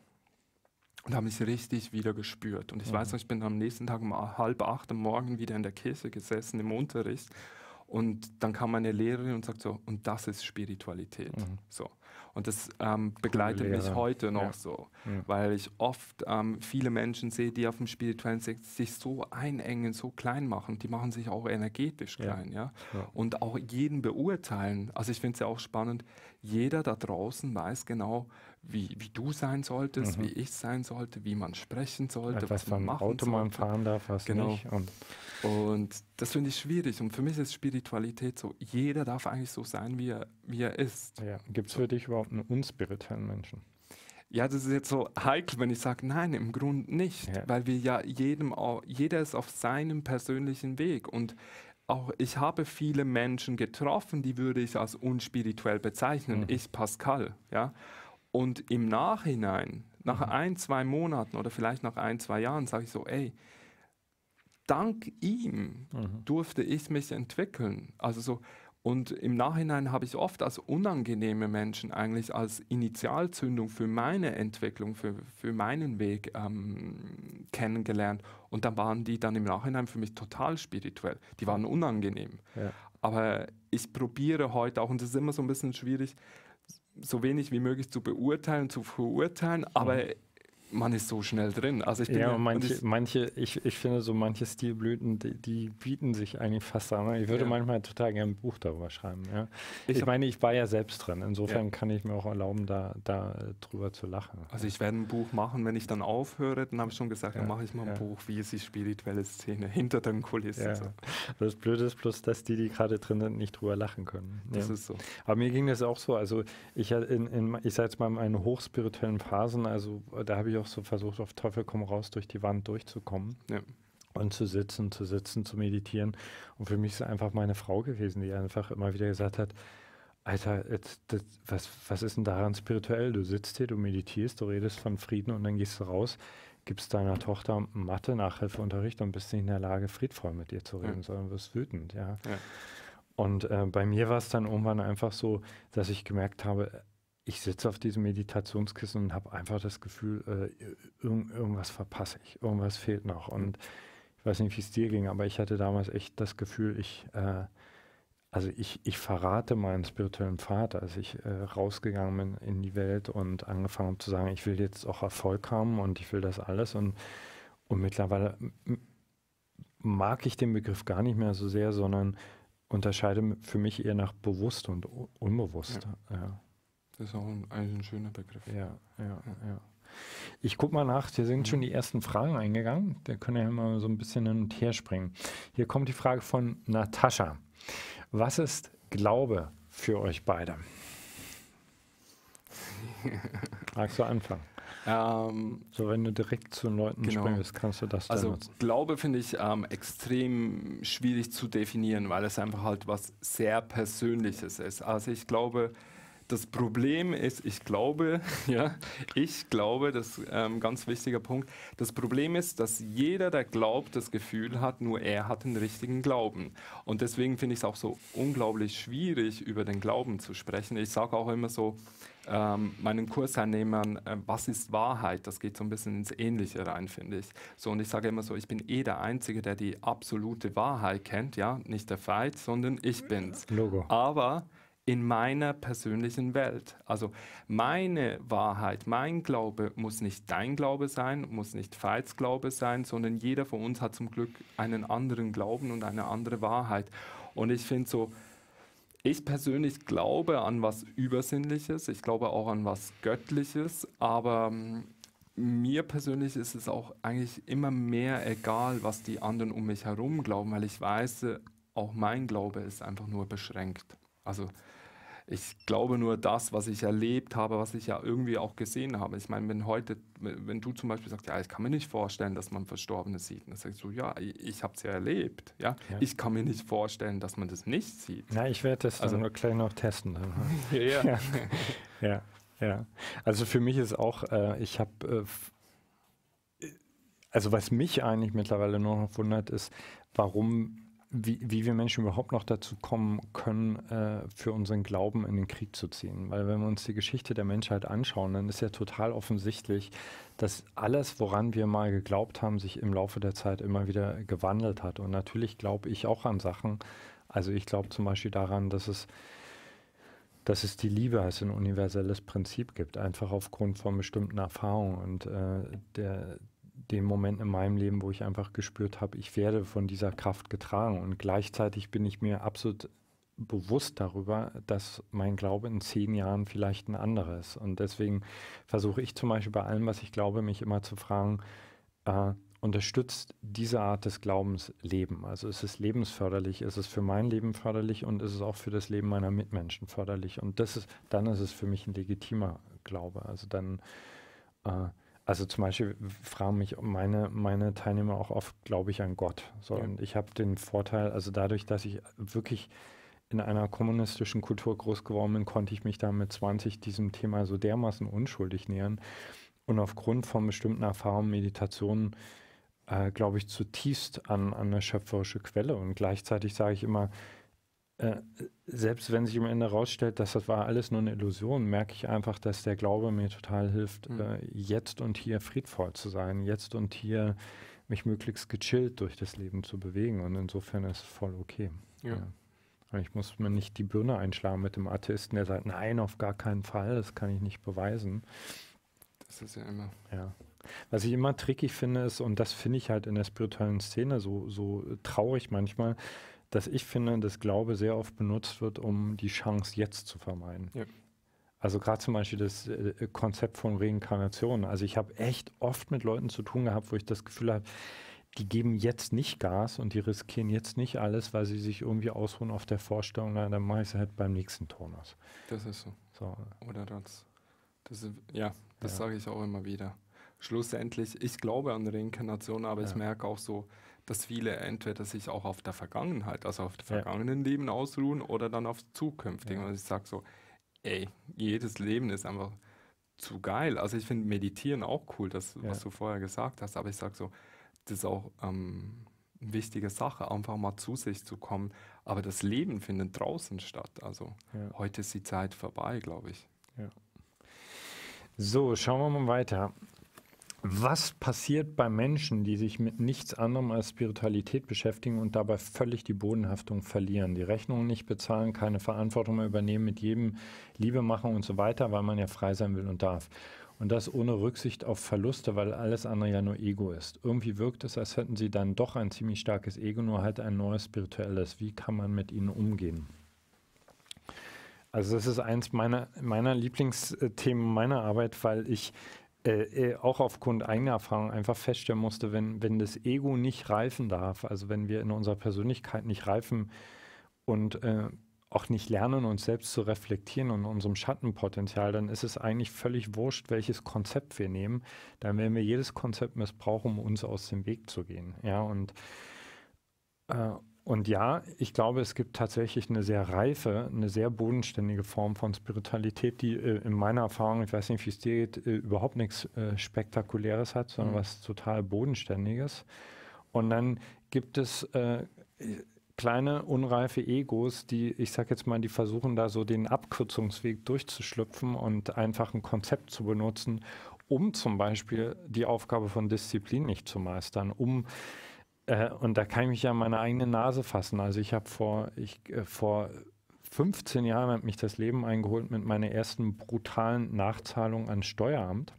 und habe mich richtig wieder gespürt. Und ich mhm. weiß noch, ich bin am nächsten Tag um halb acht am Morgen wieder in der Kirche gesessen im Unterricht und dann kam meine Lehrerin und sagt so, und das ist Spiritualität. Mhm. So. Und das ähm, begleitet mich heute noch ja. so, ja. weil ich oft ähm, viele Menschen sehe, die auf dem spirituellen Sekt sich so einengen, so klein machen. Die machen sich auch energetisch ja. klein. Ja? Und auch jeden beurteilen. Also ich finde es ja auch spannend, jeder da draußen weiß genau, wie, wie du sein solltest, mhm. wie ich sein sollte, wie man sprechen sollte, was, was man machen Auto sollte. man fahren darf, was genau. nicht. Und, und das finde ich schwierig. Und für mich ist Spiritualität so, jeder darf eigentlich so sein, wie er, wie er ist. Ja. Gibt es für dich überhaupt einen unspirituellen Menschen? Ja, das ist jetzt so heikel, wenn ich sage, nein, im Grunde nicht, ja. weil wir ja jedem, jeder ist auf seinem persönlichen Weg und auch ich habe viele Menschen getroffen, die würde ich als unspirituell bezeichnen. Mhm. Ich Pascal, ja. Und im Nachhinein, nach mhm. ein, zwei Monaten oder vielleicht nach ein, zwei Jahren, sage ich so, ey, dank ihm mhm. durfte ich mich entwickeln. Also so, und im Nachhinein habe ich oft als unangenehme Menschen eigentlich als Initialzündung für meine Entwicklung, für, für meinen Weg ähm, kennengelernt. Und dann waren die dann im Nachhinein für mich total spirituell. Die waren unangenehm. Ja. Aber ich probiere heute auch, und das ist immer so ein bisschen schwierig, so wenig wie möglich zu beurteilen, zu verurteilen, aber mhm man ist so schnell drin. Also ich bin ja, ja manche, ich, manche ich, ich finde so manche Stilblüten, die, die bieten sich eigentlich fast an. Ich würde ja. manchmal total gerne ein Buch darüber schreiben. Ja. Ich, ich meine, ich war ja selbst drin. Insofern ja. kann ich mir auch erlauben, da, da äh, drüber zu lachen. Also ich werde ein Buch machen, wenn ich dann aufhöre, dann habe ich schon gesagt, dann mache ich mal ein Buch, wie ist die spirituelle Szene <laughs> hinter den Kulissen. So. Das Blöde ist bloß, dass die, die gerade drin sind, nicht drüber lachen können. Das ist so. Aber mir ging das auch so. Also ich, äh, in, in, ich sage jetzt mal in meinen hochspirituellen Phasen, also äh, da habe ich auch auch so versucht, auf Teufel komm raus durch die Wand durchzukommen. Ja. Und zu sitzen, zu sitzen, zu meditieren. Und für mich ist einfach meine Frau gewesen, die einfach immer wieder gesagt hat, Alter, jetzt, das, was, was ist denn daran spirituell? Du sitzt hier, du meditierst, du redest von Frieden und dann gehst du raus, gibst deiner Tochter Mathe-Nachhilfeunterricht und bist nicht in der Lage, friedvoll mit ihr zu reden, ja. sondern wirst wütend, ja. ja. Und äh, bei mir war es dann irgendwann einfach so, dass ich gemerkt habe, ich sitze auf diesem Meditationskissen und habe einfach das Gefühl, äh, irgend, irgendwas verpasse ich, irgendwas fehlt noch. Mhm. Und ich weiß nicht, wie es dir ging, aber ich hatte damals echt das Gefühl, ich, äh, also ich, ich verrate meinen spirituellen Vater, als ich äh, rausgegangen bin in die Welt und angefangen habe zu sagen, ich will jetzt auch Erfolg haben und ich will das alles. Und, und mittlerweile mag ich den Begriff gar nicht mehr so sehr, sondern unterscheide für mich eher nach bewusst und unbewusst. Ja. ja ist auch ein, eigentlich ein schöner Begriff. Ja, ja, ja. Ich gucke mal nach, hier sind schon die ersten Fragen eingegangen. Da können wir ja mal so ein bisschen hin und her springen. Hier kommt die Frage von Natascha. Was ist Glaube für euch beide? <laughs> Magst du anfangen? Ähm, so, wenn du direkt zu Leuten genau. springst, kannst du das dann Also nutzen. Glaube finde ich ähm, extrem schwierig zu definieren, weil es einfach halt was sehr Persönliches ist. Also ich glaube, das Problem ist, ich glaube, <laughs> ja, ich glaube, das ist ähm, ein ganz wichtiger Punkt. Das Problem ist, dass jeder, der glaubt, das Gefühl hat, nur er hat den richtigen Glauben. Und deswegen finde ich es auch so unglaublich schwierig, über den Glauben zu sprechen. Ich sage auch immer so ähm, meinen Kursteilnehmern, äh, was ist Wahrheit? Das geht so ein bisschen ins Ähnliche rein, finde ich. So, und ich sage immer so, ich bin eh der Einzige, der die absolute Wahrheit kennt, ja, nicht der Fight, sondern ich bin's. Logo. Aber in meiner persönlichen Welt. Also meine Wahrheit, mein Glaube muss nicht dein Glaube sein, muss nicht Veits Glaube sein, sondern jeder von uns hat zum Glück einen anderen Glauben und eine andere Wahrheit. Und ich finde so, ich persönlich glaube an was Übersinnliches, ich glaube auch an was Göttliches, aber hm, mir persönlich ist es auch eigentlich immer mehr egal, was die anderen um mich herum glauben, weil ich weiß, auch mein Glaube ist einfach nur beschränkt. Also ich glaube nur das, was ich erlebt habe, was ich ja irgendwie auch gesehen habe. Ich meine, wenn heute, wenn du zum Beispiel sagst, ja, ich kann mir nicht vorstellen, dass man Verstorbene sieht, dann sagst du, ja, ich habe es ja erlebt. Ja? ja? ich kann mir nicht vorstellen, dass man das nicht sieht. Na, ich werde das also, nur gleich noch testen. Ne? <laughs> ja, ja. ja, ja, Also für mich ist auch, äh, ich habe, äh, äh, also was mich eigentlich mittlerweile nur noch wundert, ist, warum wie, wie wir Menschen überhaupt noch dazu kommen können, äh, für unseren Glauben in den Krieg zu ziehen. Weil wenn wir uns die Geschichte der Menschheit anschauen, dann ist ja total offensichtlich, dass alles, woran wir mal geglaubt haben, sich im Laufe der Zeit immer wieder gewandelt hat. Und natürlich glaube ich auch an Sachen. Also ich glaube zum Beispiel daran, dass es dass es die Liebe als ein universelles Prinzip gibt, einfach aufgrund von bestimmten Erfahrungen. Und äh, der, den Momenten in meinem Leben, wo ich einfach gespürt habe, ich werde von dieser Kraft getragen. Und gleichzeitig bin ich mir absolut bewusst darüber, dass mein Glaube in zehn Jahren vielleicht ein anderer ist. Und deswegen versuche ich zum Beispiel bei allem, was ich glaube, mich immer zu fragen, äh, unterstützt diese Art des Glaubens Leben? Also ist es lebensförderlich, ist es für mein Leben förderlich und ist es auch für das Leben meiner Mitmenschen förderlich? Und das ist, dann ist es für mich ein legitimer Glaube. Also dann äh, also zum Beispiel fragen mich meine, meine Teilnehmer auch oft, glaube ich an Gott. So, ja. Und ich habe den Vorteil, also dadurch, dass ich wirklich in einer kommunistischen Kultur groß geworden bin, konnte ich mich da mit 20 diesem Thema so dermaßen unschuldig nähern. Und aufgrund von bestimmten Erfahrungen, Meditationen, äh, glaube ich zutiefst an, an eine schöpferische Quelle. Und gleichzeitig sage ich immer, äh, selbst wenn sich am Ende herausstellt, dass das war alles nur eine Illusion, merke ich einfach, dass der Glaube mir total hilft, mhm. äh, jetzt und hier friedvoll zu sein, jetzt und hier mich möglichst gechillt durch das Leben zu bewegen. Und insofern ist es voll okay. Ja. ja. Ich muss mir nicht die Birne einschlagen mit dem Atheisten, der sagt, nein, auf gar keinen Fall, das kann ich nicht beweisen. Das ist ja immer. Ja. Was ich immer trickig finde, ist, und das finde ich halt in der spirituellen Szene so, so traurig manchmal, dass ich finde, dass Glaube sehr oft benutzt wird, um die Chance jetzt zu vermeiden. Ja. Also gerade zum Beispiel das äh, Konzept von Reinkarnation. Also ich habe echt oft mit Leuten zu tun gehabt, wo ich das Gefühl habe, die geben jetzt nicht Gas und die riskieren jetzt nicht alles, weil sie sich irgendwie ausruhen auf der Vorstellung, na, dann mache ich es halt beim nächsten Tonus. Das ist so. so. Oder das, das ist, ja, das ja. sage ich auch immer wieder. Schlussendlich, ich glaube an Reinkarnation, aber ja. ich merke auch so, dass viele entweder sich auch auf der Vergangenheit, also auf dem vergangenen Leben ausruhen oder dann aufs Zukünftige. Und ich sage so, ey, jedes Leben ist einfach zu geil. Also ich finde Meditieren auch cool, das, was du vorher gesagt hast, aber ich sage so, das ist auch ähm, eine wichtige Sache, einfach mal zu sich zu kommen. Aber das Leben findet draußen statt. Also ja. heute ist die Zeit vorbei, glaube ich. Ja. So, schauen wir mal weiter. Was passiert bei Menschen, die sich mit nichts anderem als Spiritualität beschäftigen und dabei völlig die Bodenhaftung verlieren, die Rechnungen nicht bezahlen, keine Verantwortung mehr übernehmen, mit jedem Liebe machen und so weiter, weil man ja frei sein will und darf? Und das ohne Rücksicht auf Verluste, weil alles andere ja nur Ego ist. Irgendwie wirkt es, als hätten sie dann doch ein ziemlich starkes Ego, nur halt ein neues spirituelles. Wie kann man mit ihnen umgehen? Also das ist eins meiner, meiner Lieblingsthemen meiner Arbeit, weil ich äh, äh, auch aufgrund eigener Erfahrung einfach feststellen musste, wenn, wenn das Ego nicht reifen darf, also wenn wir in unserer Persönlichkeit nicht reifen und äh, auch nicht lernen, uns selbst zu reflektieren und unserem Schattenpotenzial, dann ist es eigentlich völlig wurscht, welches Konzept wir nehmen. Dann werden wir jedes Konzept missbrauchen, um uns aus dem Weg zu gehen. Ja, und äh, und ja, ich glaube, es gibt tatsächlich eine sehr reife, eine sehr bodenständige Form von Spiritualität, die äh, in meiner Erfahrung, ich weiß nicht, wie es dir geht, äh, überhaupt nichts äh, Spektakuläres hat, sondern mhm. was total Bodenständiges. Und dann gibt es äh, kleine, unreife Egos, die, ich sag jetzt mal, die versuchen da so den Abkürzungsweg durchzuschlüpfen und einfach ein Konzept zu benutzen, um zum Beispiel die Aufgabe von Disziplin nicht zu meistern, um äh, und da kann ich mich ja an meine eigene Nase fassen. Also ich habe vor, ich, äh, vor 15 Jahren hat mich das Leben eingeholt mit meiner ersten brutalen Nachzahlung an Steueramt.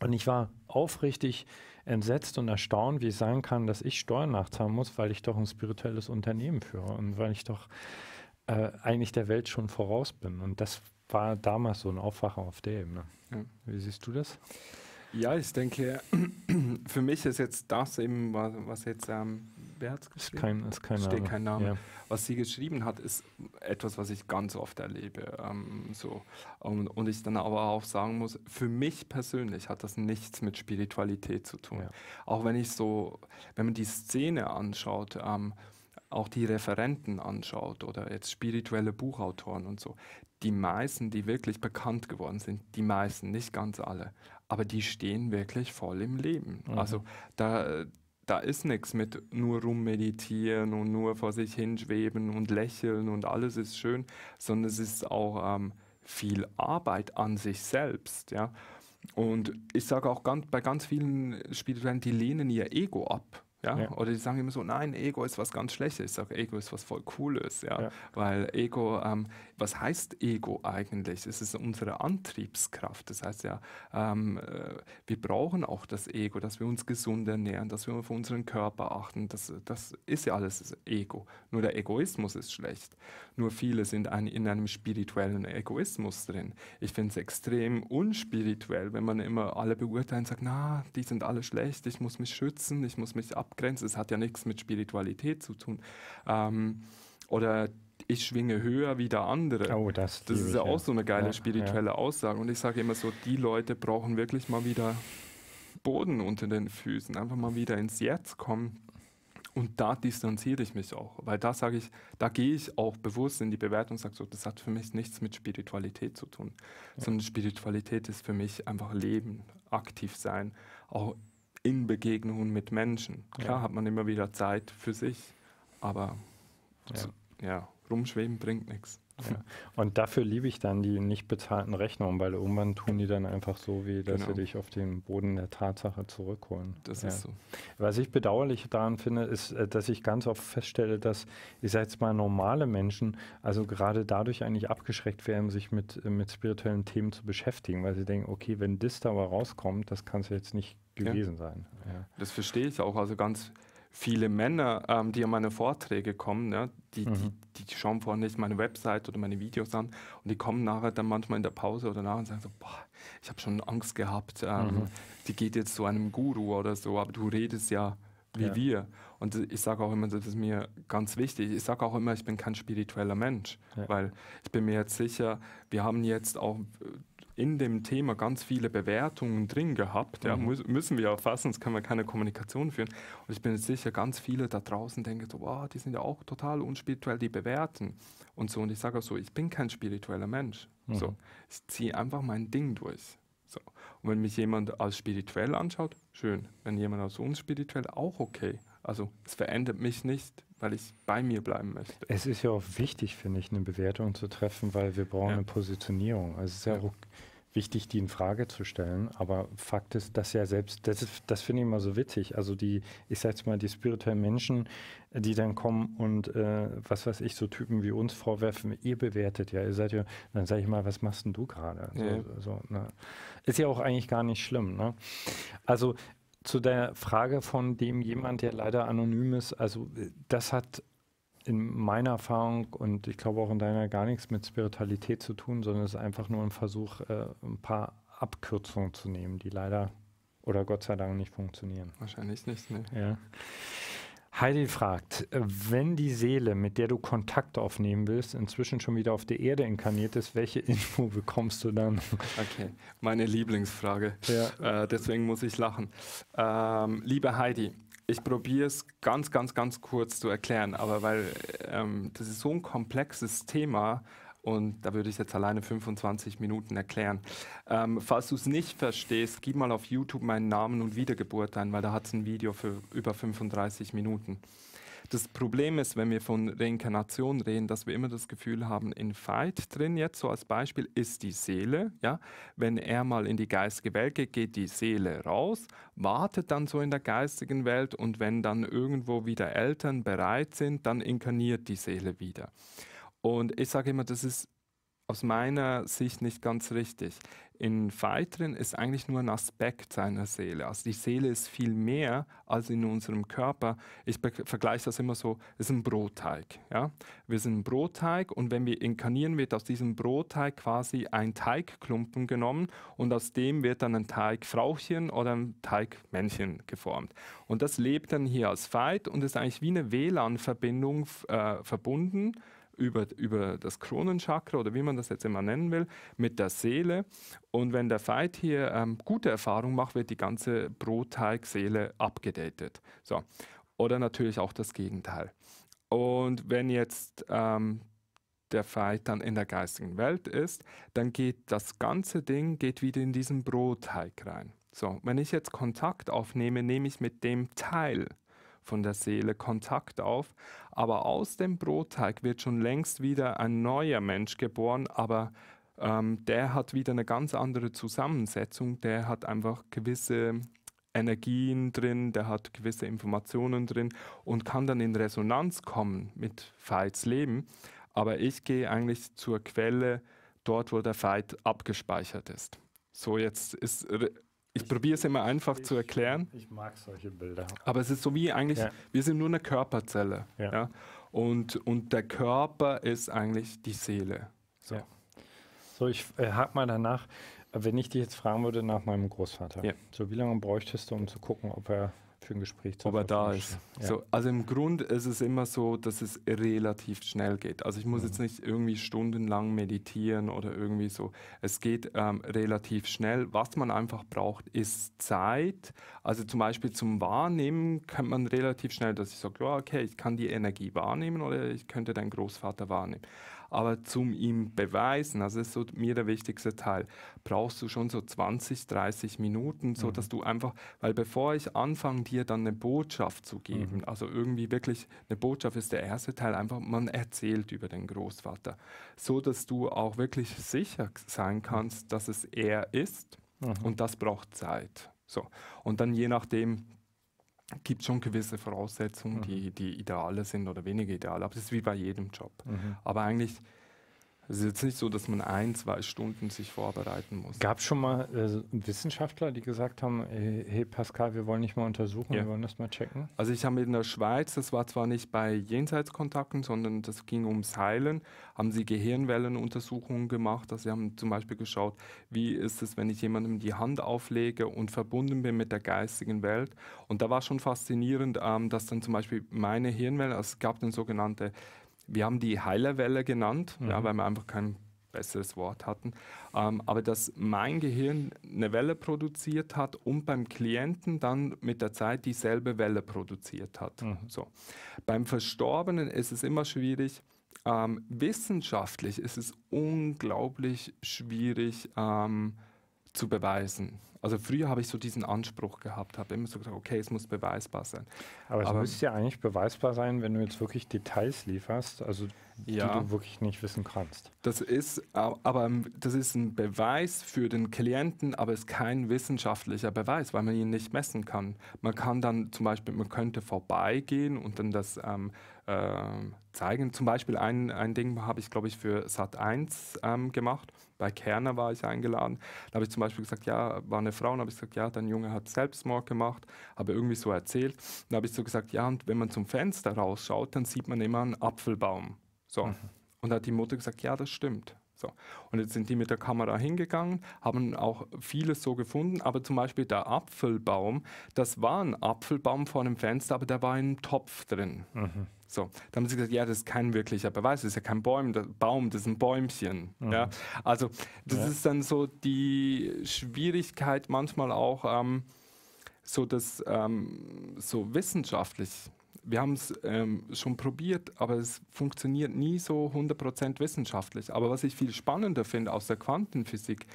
Und ich war aufrichtig entsetzt und erstaunt, wie es sein kann, dass ich Steuern nachzahlen muss, weil ich doch ein spirituelles Unternehmen führe und weil ich doch äh, eigentlich der Welt schon voraus bin. Und das war damals so ein Aufwachen auf der Ebene. Ja. Wie siehst du das? Ja, ich denke, <clears throat> für mich ist jetzt das eben, was jetzt, ähm, wer hat es geschrieben? Kein, ist kein Steht kein Name. Ja. Was sie geschrieben hat, ist etwas, was ich ganz oft erlebe. Ähm, so. Und, und, ich dann aber auch sagen muss, für mich persönlich hat das nichts mit Spiritualität zu tun. Ja. Auch wenn ich so, wenn man die Szene anschaut, ähm, auch die Referenten anschaut oder jetzt spirituelle Buchautoren und so, die meisten, die wirklich bekannt geworden sind, die meisten, nicht ganz alle, aber die stehen wirklich voll im Leben. Mhm. Also da, da ist nichts mit nur rummeditieren und nur vor sich hinschweben und lächeln und alles ist schön, sondern es ist auch ähm, viel Arbeit an sich selbst, ja. Und ich sage auch ganz, bei ganz vielen Spirituellen, die lehnen ihr Ego ab. Ja? ja? Oder die sagen immer so, nein, Ego ist was ganz Schlechtes. Ich sage, Ego ist was voll Cooles, ja? ja. Weil Ego ähm, was heißt Ego eigentlich? Es ist unsere Antriebskraft. Das heißt ja, ähm, äh, wir brauchen auch das Ego, dass wir uns gesund ernähren, dass wir auf unseren Körper achten. Das, das ist ja alles das Ego. Nur der Egoismus ist schlecht. Nur viele sind ein, in einem spirituellen Egoismus drin. Ich finde es extrem unspirituell, wenn man immer alle beurteilt und sagt, na, die sind alle schlecht, ich muss mich schützen, ich muss mich abgrenzen. Es hat ja nichts mit Spiritualität zu tun. Ähm, oder ich schwinge höher wie der andere. Oh, das, das ist ja auch so eine geile ja, spirituelle ja. Aussage. Und ich sage immer so, die Leute brauchen wirklich mal wieder Boden unter den Füßen, einfach mal wieder ins Jetzt kommen. Und da distanziere ich mich auch, weil da sage ich, da gehe ich auch bewusst in die Bewertung und sage so, das hat für mich nichts mit Spiritualität zu tun, ja. sondern Spiritualität ist für mich einfach Leben, aktiv sein, auch in Begegnungen mit Menschen. Klar ja. hat man immer wieder Zeit für sich, aber ja. So, ja rumschweben bringt nichts. Ja. Und dafür liebe ich dann die nicht bezahlten Rechnungen, weil irgendwann tun die dann einfach so wie dass genau. sie dich auf den Boden der Tatsache zurückholen. Das ja. ist so. Was ich bedauerlich daran finde, ist, äh, dass ich ganz oft feststelle, dass, ich sage jetzt mal, normale Menschen also gerade dadurch eigentlich abgeschreckt werden, sich mit, äh, mit spirituellen Themen zu beschäftigen, weil sie denken, okay, wenn das da aber rauskommt, das kann es jetzt nicht gewesen ja. sein. Das verstehe ich auch. Also ganz viele Männer, ähm, die an meine Vorträge kommen, ne? die, mhm. die, die, schauen vorher nicht meine Website oder meine Videos an und die kommen nachher dann manchmal in der Pause oder nach und sagen so, boah, ich habe schon Angst gehabt, ähm, mhm. die geht jetzt zu einem Guru oder so, aber du redest ja wie ja. wir. Und ich sage auch immer, das ist mir ganz wichtig, ich sage auch immer, ich bin kein spiritueller Mensch, ja. weil ich bin mir jetzt sicher, wir haben jetzt auch in dem Thema ganz viele Bewertungen drin gehabt. Ja, mhm. müssen wir ja fassen, sonst können wir keine Kommunikation führen. Und ich bin jetzt sicher, ganz viele da draußen denken so, wow, die sind ja auch total unspirituell, die bewerten und so. Und ich sage auch so, ich bin kein spiritueller Mensch. Mhm. So, ich ziehe einfach mein Ding durch. So. Und wenn mich jemand als spirituell anschaut, schön. Wenn jemand als unspirituell, auch okay. Also es verändert mich nicht, weil ich bei mir bleiben möchte. Es ist ja auch wichtig, finde ich, eine Bewertung zu treffen, weil wir brauchen ja. eine Positionierung. Also es ist ja, ja, auch wichtig, die in Frage zu stellen. Aber Fakt ist, dass ja selbst, das, das finde ich immer so witzig. Also die, ich sage jetzt mal, die spirituellen Menschen, die dann kommen und äh, was weiß ich, so Typen wie uns vorwerfen, ihr bewertet ja, ihr seid ja, dann sage ich mal, was machst denn du gerade? Ja. So, so, ne? Ist ja auch eigentlich gar nicht schlimm. Ne? Also zu der Frage von dem jemand, der leider anonym ist, also äh, das hat in meiner Erfahrung und ich glaube auch in deiner gar nichts mit Spiritualität zu tun, sondern es ist einfach nur ein Versuch, äh, ein paar Abkürzungen zu nehmen, die leider oder Gott sei Dank nicht funktionieren. Wahrscheinlich nicht, ne? Ja. Heidi fragt, wenn die Seele, mit der du Kontakt aufnehmen willst, inzwischen schon wieder auf der Erde inkarniert ist, welche Info <laughs> bekommst du dann? Okay, meine Lieblingsfrage. Ja. Äh, deswegen muss ich lachen. Ähm, liebe Heidi, ich probiere es ganz, ganz, ganz kurz zu erklären, aber weil ähm, das ist so ein komplexes Thema, und da würde ich jetzt alleine 25 Minuten erklären. Ähm, falls du es nicht verstehst, gib mal auf YouTube meinen Namen und Wiedergeburt ein, weil da hat es ein Video für über 35 Minuten. Das Problem ist, wenn wir von Reinkarnation reden, dass wir immer das Gefühl haben, in Fight drin jetzt so als Beispiel ist die Seele. Ja? Wenn er mal in die geistige Welt geht, geht die Seele raus, wartet dann so in der geistigen Welt und wenn dann irgendwo wieder Eltern bereit sind, dann inkarniert die Seele wieder. Und ich sage immer, das ist aus meiner Sicht nicht ganz richtig. In Weiteren ist eigentlich nur ein Aspekt seiner Seele. Also die Seele ist viel mehr als in unserem Körper. Ich vergleiche das immer so, es ist ein Brotteig. Ja? Wir sind ein Brotteig und wenn wir inkarnieren, wird aus diesem Brotteig quasi ein Teigklumpen genommen und aus dem wird dann ein Teigfrauchen oder ein Teigmännchen geformt. Und das lebt dann hier als Veit und ist eigentlich wie eine WLAN-Verbindung äh, verbunden über, über das Kronenchakra oder wie man das jetzt immer nennen will, mit der Seele. Und wenn der Veit hier ähm, gute Erfahrung macht, wird die ganze Brotteigseele abgedatet. So. Oder natürlich auch das Gegenteil. Und wenn jetzt ähm, der Fight dann in der geistigen Welt ist, dann geht das ganze Ding geht wieder in diesen Brotteig rein. So, wenn ich jetzt Kontakt aufnehme, nehme ich mit dem Teil von der Seele Kontakt auf, aber aus dem Brotteig wird schon längst wieder ein neuer Mensch geboren, aber ähm, der hat wieder eine ganz andere Zusammensetzung, der hat einfach gewisse Energien drin, der hat gewisse Informationen drin und kann dann in Resonanz kommen mit Veits Leben. Aber ich gehe eigentlich zur Quelle dort, wo der Veit abgespeichert ist. So, jetzt ist äh, ich probiere es immer einfach ich, zu erklären. Ich mag solche Bilder. Aber es ist so wie eigentlich, ja. wir sind nur eine Körperzelle. Ja. ja. Und, und der Körper ist eigentlich die Seele. So, ja. so ich äh, hake mal danach, wenn ich dich jetzt fragen würde nach meinem Großvater. So, wie lange bräuchtest du, um zu gucken, ob er für ein Gespräch zu Ob er da ist. Ja. So, also im Grunde ist es immer so, dass es relativ schnell geht. Also ich muss mhm. jetzt nicht irgendwie stundenlang meditieren oder irgendwie so. Es geht ähm, relativ schnell. Was man einfach braucht, ist Zeit, also zum Beispiel zum Wahrnehmen kann man relativ schnell, dass ich sage, ja, okay, ich kann die Energie wahrnehmen oder ich könnte deinen Großvater wahrnehmen. Aber zum ihm beweisen, also das ist so mir der wichtigste Teil, brauchst du schon so 20, 30 Minuten, so mhm. dass du einfach, weil bevor ich anfange, dir dann eine Botschaft zu geben, mhm. also irgendwie wirklich eine Botschaft ist der erste Teil, einfach man erzählt über den Großvater, so dass du auch wirklich sicher sein kannst, dass es er ist. Mhm. Und das braucht Zeit. So. Und dann je nachdem gibt es schon gewisse Voraussetzungen, mhm. die, die ideale sind oder weniger ideal. Aber das ist wie bei jedem Job. Mhm. Aber eigentlich es ist jetzt nicht so, dass man ein, zwei Stunden sich vorbereiten muss. Gab es schon mal äh, Wissenschaftler, die gesagt haben, äh, hey, Pascal, wir wollen nicht mal untersuchen, ja. wir wollen das mal checken? Also ich habe in der Schweiz, das war zwar nicht bei Jenseitskontakten, sondern das ging ums Heilen, haben sie Gehirnwellenuntersuchungen gemacht. Also sie haben zum Beispiel geschaut, wie ist es, wenn ich jemandem die Hand auflege und verbunden bin mit der geistigen Welt. Und da war schon faszinierend, ähm, dass dann zum Beispiel meine Hirnwellen, also es gab dann sogenannte wir haben die Heilerwelle genannt, mhm. ja, weil wir einfach kein besseres Wort hatten. Ähm, aber dass mein Gehirn eine Welle produziert hat und beim Klienten dann mit der Zeit dieselbe Welle produziert hat. Mhm. So. Beim Verstorbenen ist es immer schwierig. Ähm, wissenschaftlich ist es unglaublich schwierig ähm, zu beweisen. Also früher habe ich so diesen Anspruch gehabt, habe immer so gesagt, okay, es muss beweisbar sein. Aber es müsste ja eigentlich beweisbar sein, wenn du jetzt wirklich Details lieferst, also ja, die du wirklich nicht wissen kannst. Das ist, aber ähm, das ist ein Beweis für den Klienten, aber es ist kein wissenschaftlicher Beweis, weil man ihn nicht messen kann. Man kann dann zum Beispiel, man könnte vorbeigehen und dann das ähm, ähm, zeigen. Zum Beispiel ein, ein Ding habe ich, glaube ich, für Sat1 ähm, gemacht. Bei Kerner war ich eingeladen. Da habe ich zum Beispiel gesagt, ja, war eine Frau und habe ich gesagt, ja, dein Junge hat Selbstmord gemacht, habe irgendwie so erzählt. Und Da habe ich so gesagt, ja, und wenn man zum Fenster rausschaut, dann sieht man immer einen Apfelbaum. So. Mhm. Und da hat die Mutter gesagt, ja, das stimmt. So. Und jetzt sind die mit der Kamera hingegangen, haben auch vieles so gefunden, aber zum Beispiel der Apfelbaum, das war ein Apfelbaum vor einem Fenster, aber der war in einem Topf drin. Mhm. So, da haben sie gesagt, ja, das ist kein wirklicher Beweis, das ist ja kein Baum, das, Baum, das ist ein Bäumchen. Mhm. Ja? Also das ja. ist dann so die Schwierigkeit manchmal auch, ähm, so das ähm, so wissenschaftlich wir haben es ähm, schon probiert, aber es funktioniert nie so 100% wissenschaftlich. Aber was ich viel spannender finde aus der Quantenphysik,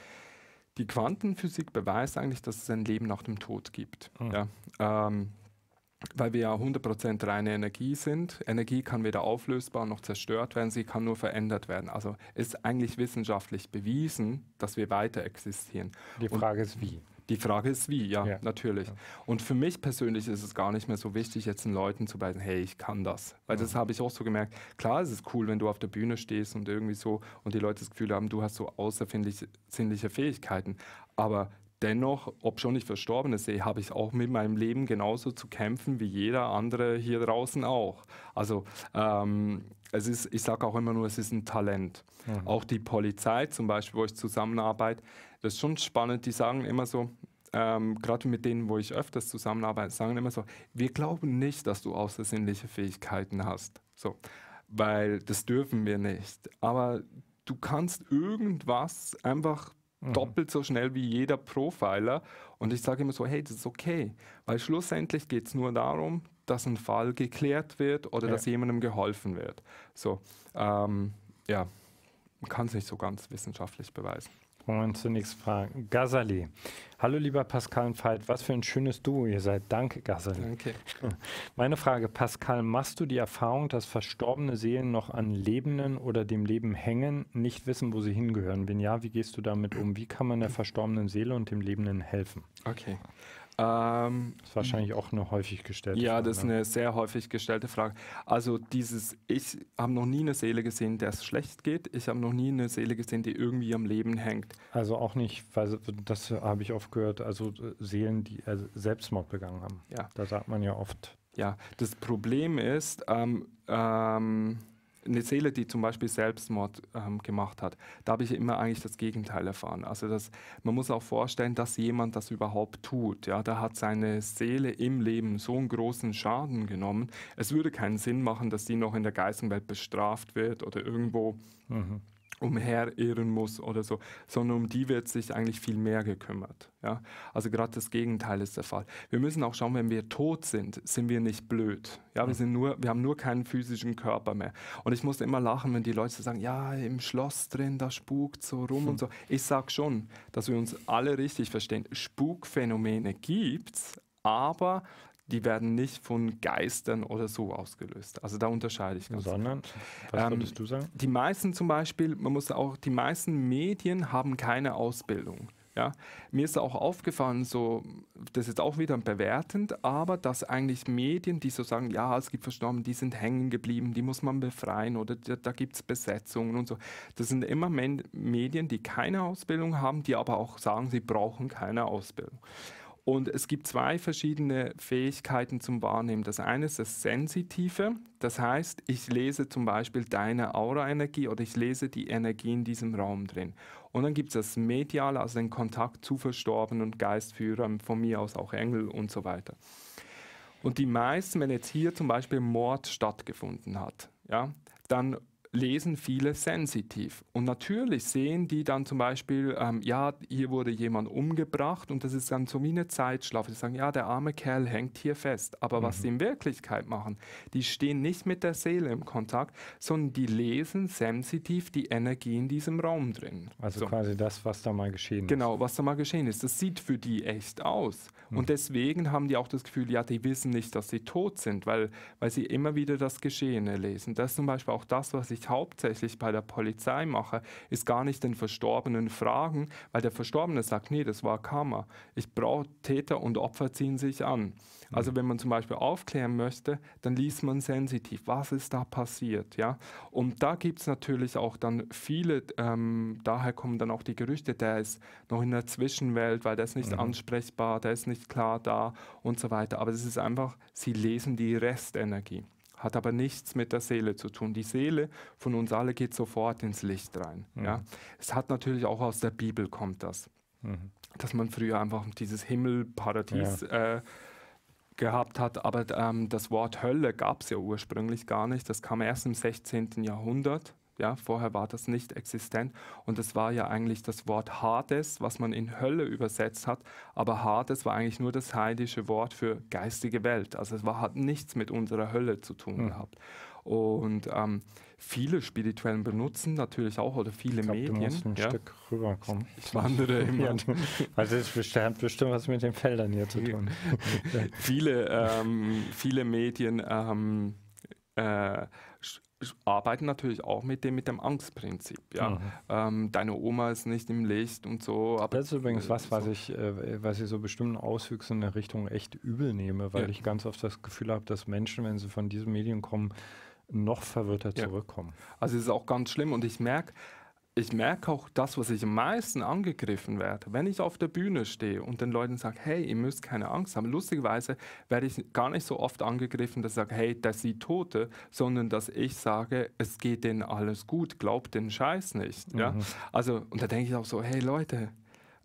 die Quantenphysik beweist eigentlich, dass es ein Leben nach dem Tod gibt. Ah. Ja, ähm, weil wir ja 100% reine Energie sind. Energie kann weder auflösbar noch zerstört werden, sie kann nur verändert werden. Also ist eigentlich wissenschaftlich bewiesen, dass wir weiter existieren. Die Frage Und ist wie. Die Frage ist wie, ja, ja. natürlich. Ja. Und für mich persönlich ist es gar nicht mehr so wichtig, jetzt den Leuten zu beweisen, hey, ich kann das. Weil ja. das habe ich auch so gemerkt. Klar ist es cool, wenn du auf der Bühne stehst und irgendwie so und die Leute das Gefühl haben, du hast so außerfindliche Fähigkeiten. Aber dennoch, ob schon ich verstorben sehe, habe ich auch mit meinem Leben genauso zu kämpfen wie jeder andere hier draußen auch. Also ähm, es ist, ich sage auch immer nur, es ist ein Talent. Mhm. Auch die Polizei zum Beispiel, wo ich zusammenarbeite, das ist schon spannend. Die sagen immer so, ähm, gerade mit denen, wo ich öfters zusammenarbeite, sagen immer so, wir glauben nicht, dass du außersinnliche Fähigkeiten hast. So, weil das dürfen wir nicht. Aber du kannst irgendwas einfach mhm. doppelt so schnell wie jeder Profiler. Und ich sage immer so, hey, das ist okay. Weil schlussendlich geht es nur darum, dass ein Fall geklärt wird oder ja. dass jemandem geholfen wird. So, ähm, ja, man kann es nicht so ganz wissenschaftlich beweisen. Wollen zunächst fragen. Gazali. Hallo lieber Pascal und Veit, was für ein schönes Duo ihr seid. Danke, Gazali. <laughs> Danke. Meine Frage, Pascal, machst du die Erfahrung, dass verstorbene Seelen noch an Lebenden oder dem Leben hängen, nicht wissen, wo sie hingehören? Wenn ja, wie gehst du damit um? Wie kann man der verstorbenen Seele und dem Lebenden helfen? Okay. Ähm, das ist wahrscheinlich auch eine häufig gestellte ja, Frage. Ja, das ist ne? eine sehr häufig gestellte Frage. Also dieses, ich habe noch nie eine Seele gesehen, der es schlecht geht. Ich habe noch nie eine Seele gesehen, die irgendwie am Leben hängt. Also auch nicht, weil das habe ich oft gehört, also äh, Seelen, die äh, Selbstmord begangen haben. Ja. Da sagt man ja oft. Ja, das Problem ist, ähm, ähm, eine Seele, die zum Beispiel Selbstmord ähm, gemacht hat, da habe ich immer eigentlich das Gegenteil erfahren. Also das, man muss auch vorstellen, dass jemand das überhaupt tut. Ja, da hat seine Seele im Leben so einen großen Schaden genommen. Es würde keinen Sinn machen, dass die noch in der Geißenwelt bestraft wird oder irgendwo. Mhm umherirren muss oder so, sondern um die wird sich eigentlich viel mehr gekümmert. Ja? Also gerade das Gegenteil ist der Fall. Wir müssen auch schauen, wenn wir tot sind, sind wir nicht blöd. Ja, wir sind nur, wir haben nur keinen physischen Körper mehr. Und ich muss immer lachen, wenn die Leute sagen, ja, im Schloss drin, da spukt so rum hm. und so. Hm. Ich sage schon, dass wir uns alle richtig verstehen. Spukphänomene gibt es, aber die werden nicht von Geistern oder so ausgelöst. Also da unterscheide ich ganz. Sondern, was ähm, würdest du sagen? Die meisten zum Beispiel, man muss auch, die meisten Medien haben keine Ausbildung. Ja, mir ist auch aufgefallen, so, das ist auch wieder bewertend, aber dass eigentlich Medien, die so sagen, ja, es gibt Verstorbene, die sind hängen geblieben, die muss man befreien oder da, da gibt es Besetzungen und so. Das sind immer Men Medien, die keine Ausbildung haben, die aber auch sagen, sie brauchen keine Ausbildung. Und es gibt zwei verschiedene Fähigkeiten zum Wahrnehmen. Das eine ist das Sensitive, das heißt, ich lese zum Beispiel deine Auraenergie oder ich lese die Energie in diesem Raum drin. Und dann gibt es das Mediale, also den Kontakt zu Verstorbenen und Geistführern, von mir aus auch Engel und so weiter. Und die meisten, wenn jetzt hier zum Beispiel Mord stattgefunden hat, ja, dann lesen viele sensitiv. Und natürlich sehen die dann zum Beispiel, ähm, ja, hier wurde jemand umgebracht und das ist dann so wie eine Zeitschlafe. Die sagen, ja, der arme Kerl hängt hier fest. Aber mhm. was sie in Wirklichkeit machen, die stehen nicht mit der Seele im Kontakt, sondern die lesen sensitiv die Energie in diesem Raum drin. Also so. quasi das, was da mal geschehen genau, ist. Genau, was da mal geschehen ist. Das sieht für die echt aus. Mhm. Und deswegen haben die auch das Gefühl, ja, die wissen nicht, dass sie tot sind, weil, weil sie immer wieder das Geschehene lesen. Das ist zum Beispiel auch das, was ich ich hauptsächlich bei der Polizei mache, ist gar nicht den Verstorbenen fragen, weil der Verstorbene sagt, nee, das war Karma. Ich brauche Täter und Opfer ziehen sich an. Mhm. Also wenn man zum Beispiel aufklären möchte, dann liest man sensitiv, was ist da passiert. Ja? Und da gibt es natürlich auch dann viele, ähm, daher kommen dann auch die Gerüchte, der ist noch in der Zwischenwelt, weil der ist nicht mhm. ansprechbar, der ist nicht klar da und so weiter. Aber es ist einfach, sie lesen die Restenergie hat aber nichts mit der Seele zu tun. Die Seele von uns alle geht sofort ins Licht rein. Mhm. Ja? Es hat natürlich auch aus der Bibel kommt das, mhm. dass man früher einfach dieses Himmelparadies ja. äh, gehabt hat, aber ähm, das Wort Hölle gab es ja ursprünglich gar nicht. Das kam erst im 16. Jahrhundert ja, vorher war das nicht existent. Und das war ja eigentlich das Wort Hades, was man in Hölle übersetzt hat. Aber Hades war eigentlich nur das heidische Wort für geistige Welt. Also es war, hat nichts mit unserer Hölle zu tun mhm. gehabt. Und ähm, viele Spirituellen benutzen natürlich auch oder viele ich glaub, Medien. Du musst ein ja. Stück rüberkommen. Ich wandere <laughs> immer. Ja, also es hat bestimmt was mit den Feldern hier zu tun. <laughs> viele, ähm, viele Medien ähm, äh, arbeiten natürlich auch mit dem, mit dem Angstprinzip. Ja? Mhm. Ähm, deine Oma ist nicht im Licht und so. das ist übrigens was, so. was ich, äh, was ich so bestimmten Auswüchsen in der Richtung echt übel nehme, weil ja. ich ganz oft das Gefühl habe, dass Menschen, wenn sie von diesen Medien kommen, noch verwirrter ja. zurückkommen. Also es ist auch ganz schlimm und ich merke, ich merke auch das, was ich am meisten angegriffen werde, wenn ich auf der Bühne stehe und den Leuten sage, hey, ihr müsst keine Angst haben. Lustigerweise werde ich gar nicht so oft angegriffen, dass ich sage, hey, das sind Tote, sondern dass ich sage, es geht denen alles gut, glaubt den Scheiß nicht. Mhm. Ja? Also, und da denke ich auch so, hey Leute,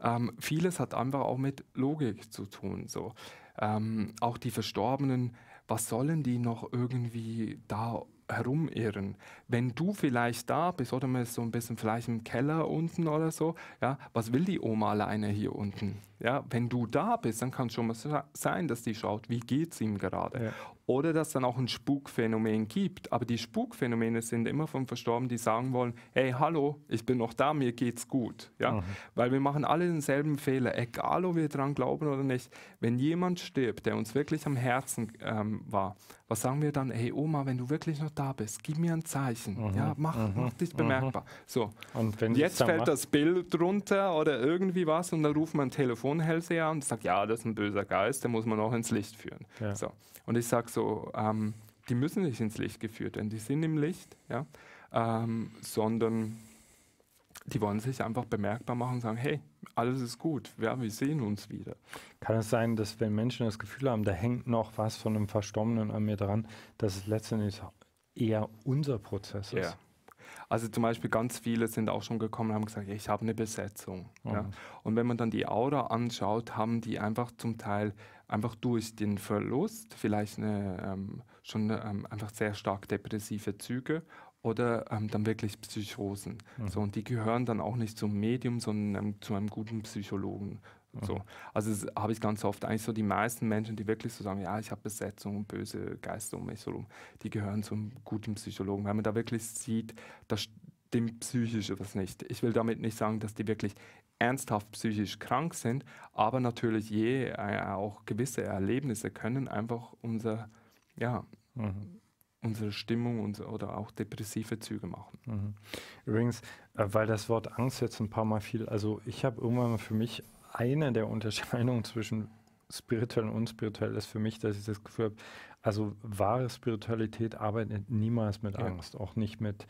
ähm, vieles hat einfach auch mit Logik zu tun. So. Ähm, auch die Verstorbenen, was sollen die noch irgendwie da herumirren. Wenn du vielleicht da bist oder man ist so ein bisschen vielleicht im Keller unten oder so, ja, was will die Oma alleine hier unten? Ja, wenn du da bist, dann kann es schon mal sein, dass die schaut, wie geht es ihm gerade. Ja. Oder dass es dann auch ein Spukphänomen gibt. Aber die Spukphänomene sind immer von Verstorbenen, die sagen wollen, hey, hallo, ich bin noch da, mir geht's gut. Ja? Mhm. Weil wir machen alle denselben Fehler, egal ob wir dran glauben oder nicht. Wenn jemand stirbt, der uns wirklich am Herzen ähm, war, was sagen wir dann? Hey Oma, wenn du wirklich noch da bist, gib mir ein Zeichen. Mhm. Ja, mach, mhm. mach dich bemerkbar. Mhm. So, und jetzt fällt das Bild runter oder irgendwie was und dann rufen wir ein Telefon Telefonhälse und sagt, ja, das ist ein böser Geist, den muss man auch ins Licht führen. Ja. So. Und ich sage so, ähm, die müssen nicht ins Licht geführt werden, die sind im Licht, ja? Ähm, sondern die wollen sich einfach bemerkbar machen und sagen, hey, alles ist gut, ja, wir sehen uns wieder. Kann es sein, dass wenn Menschen das Gefühl haben, da hängt noch was von einem Verstorbenen an mir dran, dass es letztendlich eher unser Prozess ist? Ja. Also zum Beispiel ganz viele sind auch schon gekommen und haben gesagt, ich habe eine Besetzung. Mhm. Ja. Und wenn man dann die Aura anschaut, haben die einfach zum Teil einfach durch den Verlust vielleicht eine, ähm, schon ähm, einfach sehr stark depressive Züge oder ähm, dann wirklich Psychosen. Mhm. So, und die gehören dann auch nicht zum Medium, sondern zu einem guten Psychologen. So. Mhm. Also habe ich ganz oft eigentlich so die meisten Menschen, die wirklich so sagen, ja, ich habe Besetzung und böse Geister um mich herum, die gehören zum guten Psychologen, weil man da wirklich sieht, da stimmt psychisch etwas nicht. Ich will damit nicht sagen, dass die wirklich ernsthaft psychisch krank sind, aber natürlich je äh, auch gewisse Erlebnisse können einfach unser, ja, mhm unsere Stimmung und, oder auch depressive Züge machen. Mhm. Übrigens, äh, weil das Wort Angst jetzt ein paar Mal viel, also ich habe irgendwann mal für mich eine der Unterscheidungen zwischen spirituell und unspirituell ist für mich, dass ich das Gefühl habe, also wahre Spiritualität arbeitet niemals mit Angst, ja. auch nicht mit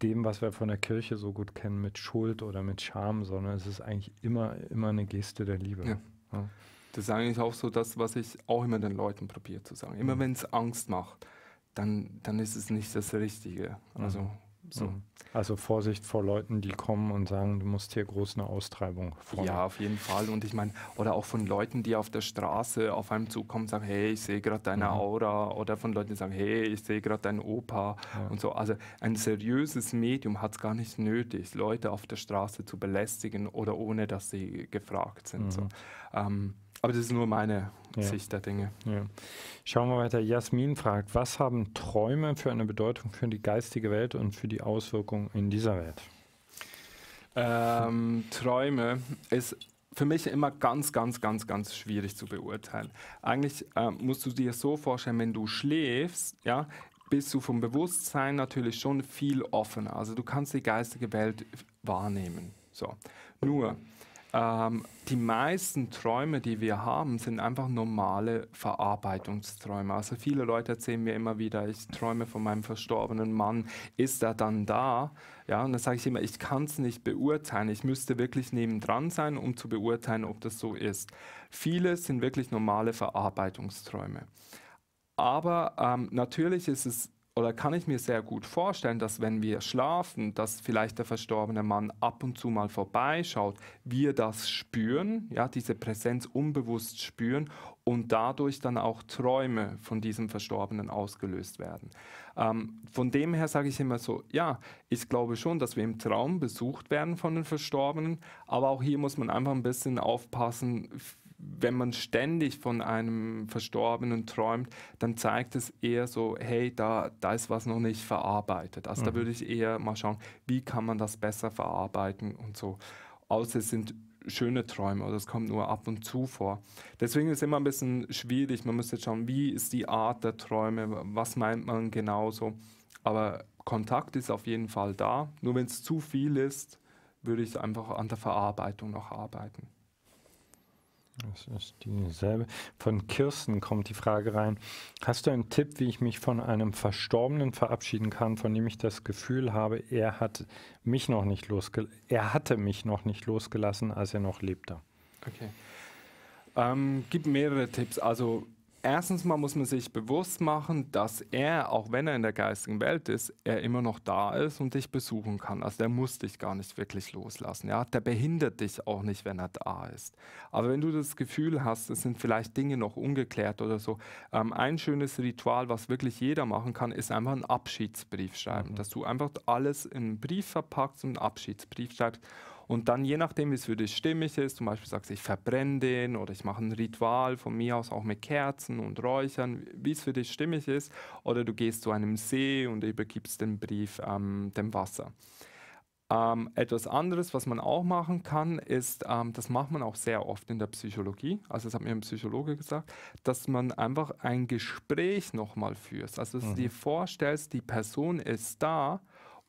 dem, was wir von der Kirche so gut kennen, mit Schuld oder mit Scham, sondern es ist eigentlich immer, immer eine Geste der Liebe. Ja. Ja. Das ist eigentlich auch so das, was ich auch immer den Leuten probiere zu sagen. Immer mhm. wenn es Angst macht, dann, dann ist es nicht das Richtige. Also mhm. So. Mhm. Also Vorsicht vor Leuten, die kommen und sagen, du musst hier groß eine Austreibung vornehmen. Ja, auf jeden Fall. Und ich meine, oder auch von Leuten, die auf der Straße auf einem Zug kommen und sagen, hey, ich sehe gerade deine mhm. Aura. Oder von Leuten, die sagen, hey, ich sehe gerade deinen Opa. Ja. Und so. Also ein seriöses Medium hat es gar nicht nötig, Leute auf der Straße zu belästigen oder ohne, dass sie gefragt sind. Mhm. So. Ähm, aber das ist nur meine ja. Sicht der Dinge. Ja. Schauen wir weiter. Jasmin fragt, was haben Träume für eine Bedeutung für die geistige Welt und für die Auswirkungen in dieser Welt? Ähm, Träume ist für mich immer ganz, ganz, ganz, ganz schwierig zu beurteilen. Eigentlich ähm, musst du dir so vorstellen, wenn du schläfst, ja, bist du vom Bewusstsein natürlich schon viel offener. Also du kannst die geistige Welt wahrnehmen. So. Nur, ähm, die meisten Träume, die wir haben, sind einfach normale Verarbeitungsträume. Also viele Leute erzählen mir immer wieder, ich träume von meinem verstorbenen Mann, ist er dann da? Ja, und dann sage ich immer, ich kann es nicht beurteilen. Ich müsste wirklich nebendran sein, um zu beurteilen, ob das so ist. Viele sind wirklich normale Verarbeitungsträume. Aber ähm, natürlich ist es oder kann ich mir sehr gut vorstellen, dass wenn wir schlafen, dass vielleicht der verstorbene Mann ab und zu mal vorbeischaut, wir das spüren, ja, diese Präsenz unbewusst spüren und dadurch dann auch Träume von diesem Verstorbenen ausgelöst werden. Ähm, von dem her sage ich immer so, ja, ich glaube schon, dass wir im Traum besucht werden von den Verstorbenen, aber auch hier muss man einfach ein bisschen aufpassen, wenn man ständig von einem Verstorbenen träumt, dann zeigt es eher so, hey, da, da ist was noch nicht verarbeitet. Also mhm. da würde ich eher mal schauen, wie kann man das besser verarbeiten und so. Außer es sind schöne Träume oder es kommt nur ab und zu vor. Deswegen ist es immer ein bisschen schwierig. Man müsste schauen, wie ist die Art der Träume, was meint man genauso. Aber Kontakt ist auf jeden Fall da. Nur wenn es zu viel ist, würde ich einfach an der Verarbeitung noch arbeiten. Das ist dieselbe. Von Kirsten kommt die Frage rein. Hast du einen Tipp, wie ich mich von einem Verstorbenen verabschieden kann, von dem ich das Gefühl habe, er hat mich noch nicht losgelassen, er hatte mich noch nicht losgelassen, als er noch lebte? Okay. Ähm, gibt mehrere Tipps. Also erstens mal muss man sich bewusst machen, dass er, auch wenn er in der geistigen Welt ist, er immer noch da ist und dich besuchen kann. Also der muss dich gar nicht wirklich loslassen. Ja? Der behindert dich auch nicht, wenn er da ist. Aber wenn du das Gefühl hast, es sind vielleicht Dinge noch ungeklärt oder so, ähm, ein schönes Ritual, was wirklich jeder machen kann, ist einfach einen Abschiedsbrief schreiben. Mhm. Dass du einfach alles in einen Brief verpackst und einen Abschiedsbrief schreibst und dann je nachdem, wie es für dich stimmig ist, zum Beispiel sagst du, ich verbrenne den oder ich mache ein Ritual von mir aus auch mit Kerzen und Räuchern, wie es für dich stimmig ist, oder du gehst zu einem See und übergibst den Brief ähm, dem Wasser. Ähm, etwas anderes, was man auch machen kann, ist, ähm, das macht man auch sehr oft in der Psychologie, also das hat mir ein Psychologe gesagt, dass man einfach ein Gespräch nochmal führt. Also dass mhm. du dir mhm. vorstellst, die Person ist da,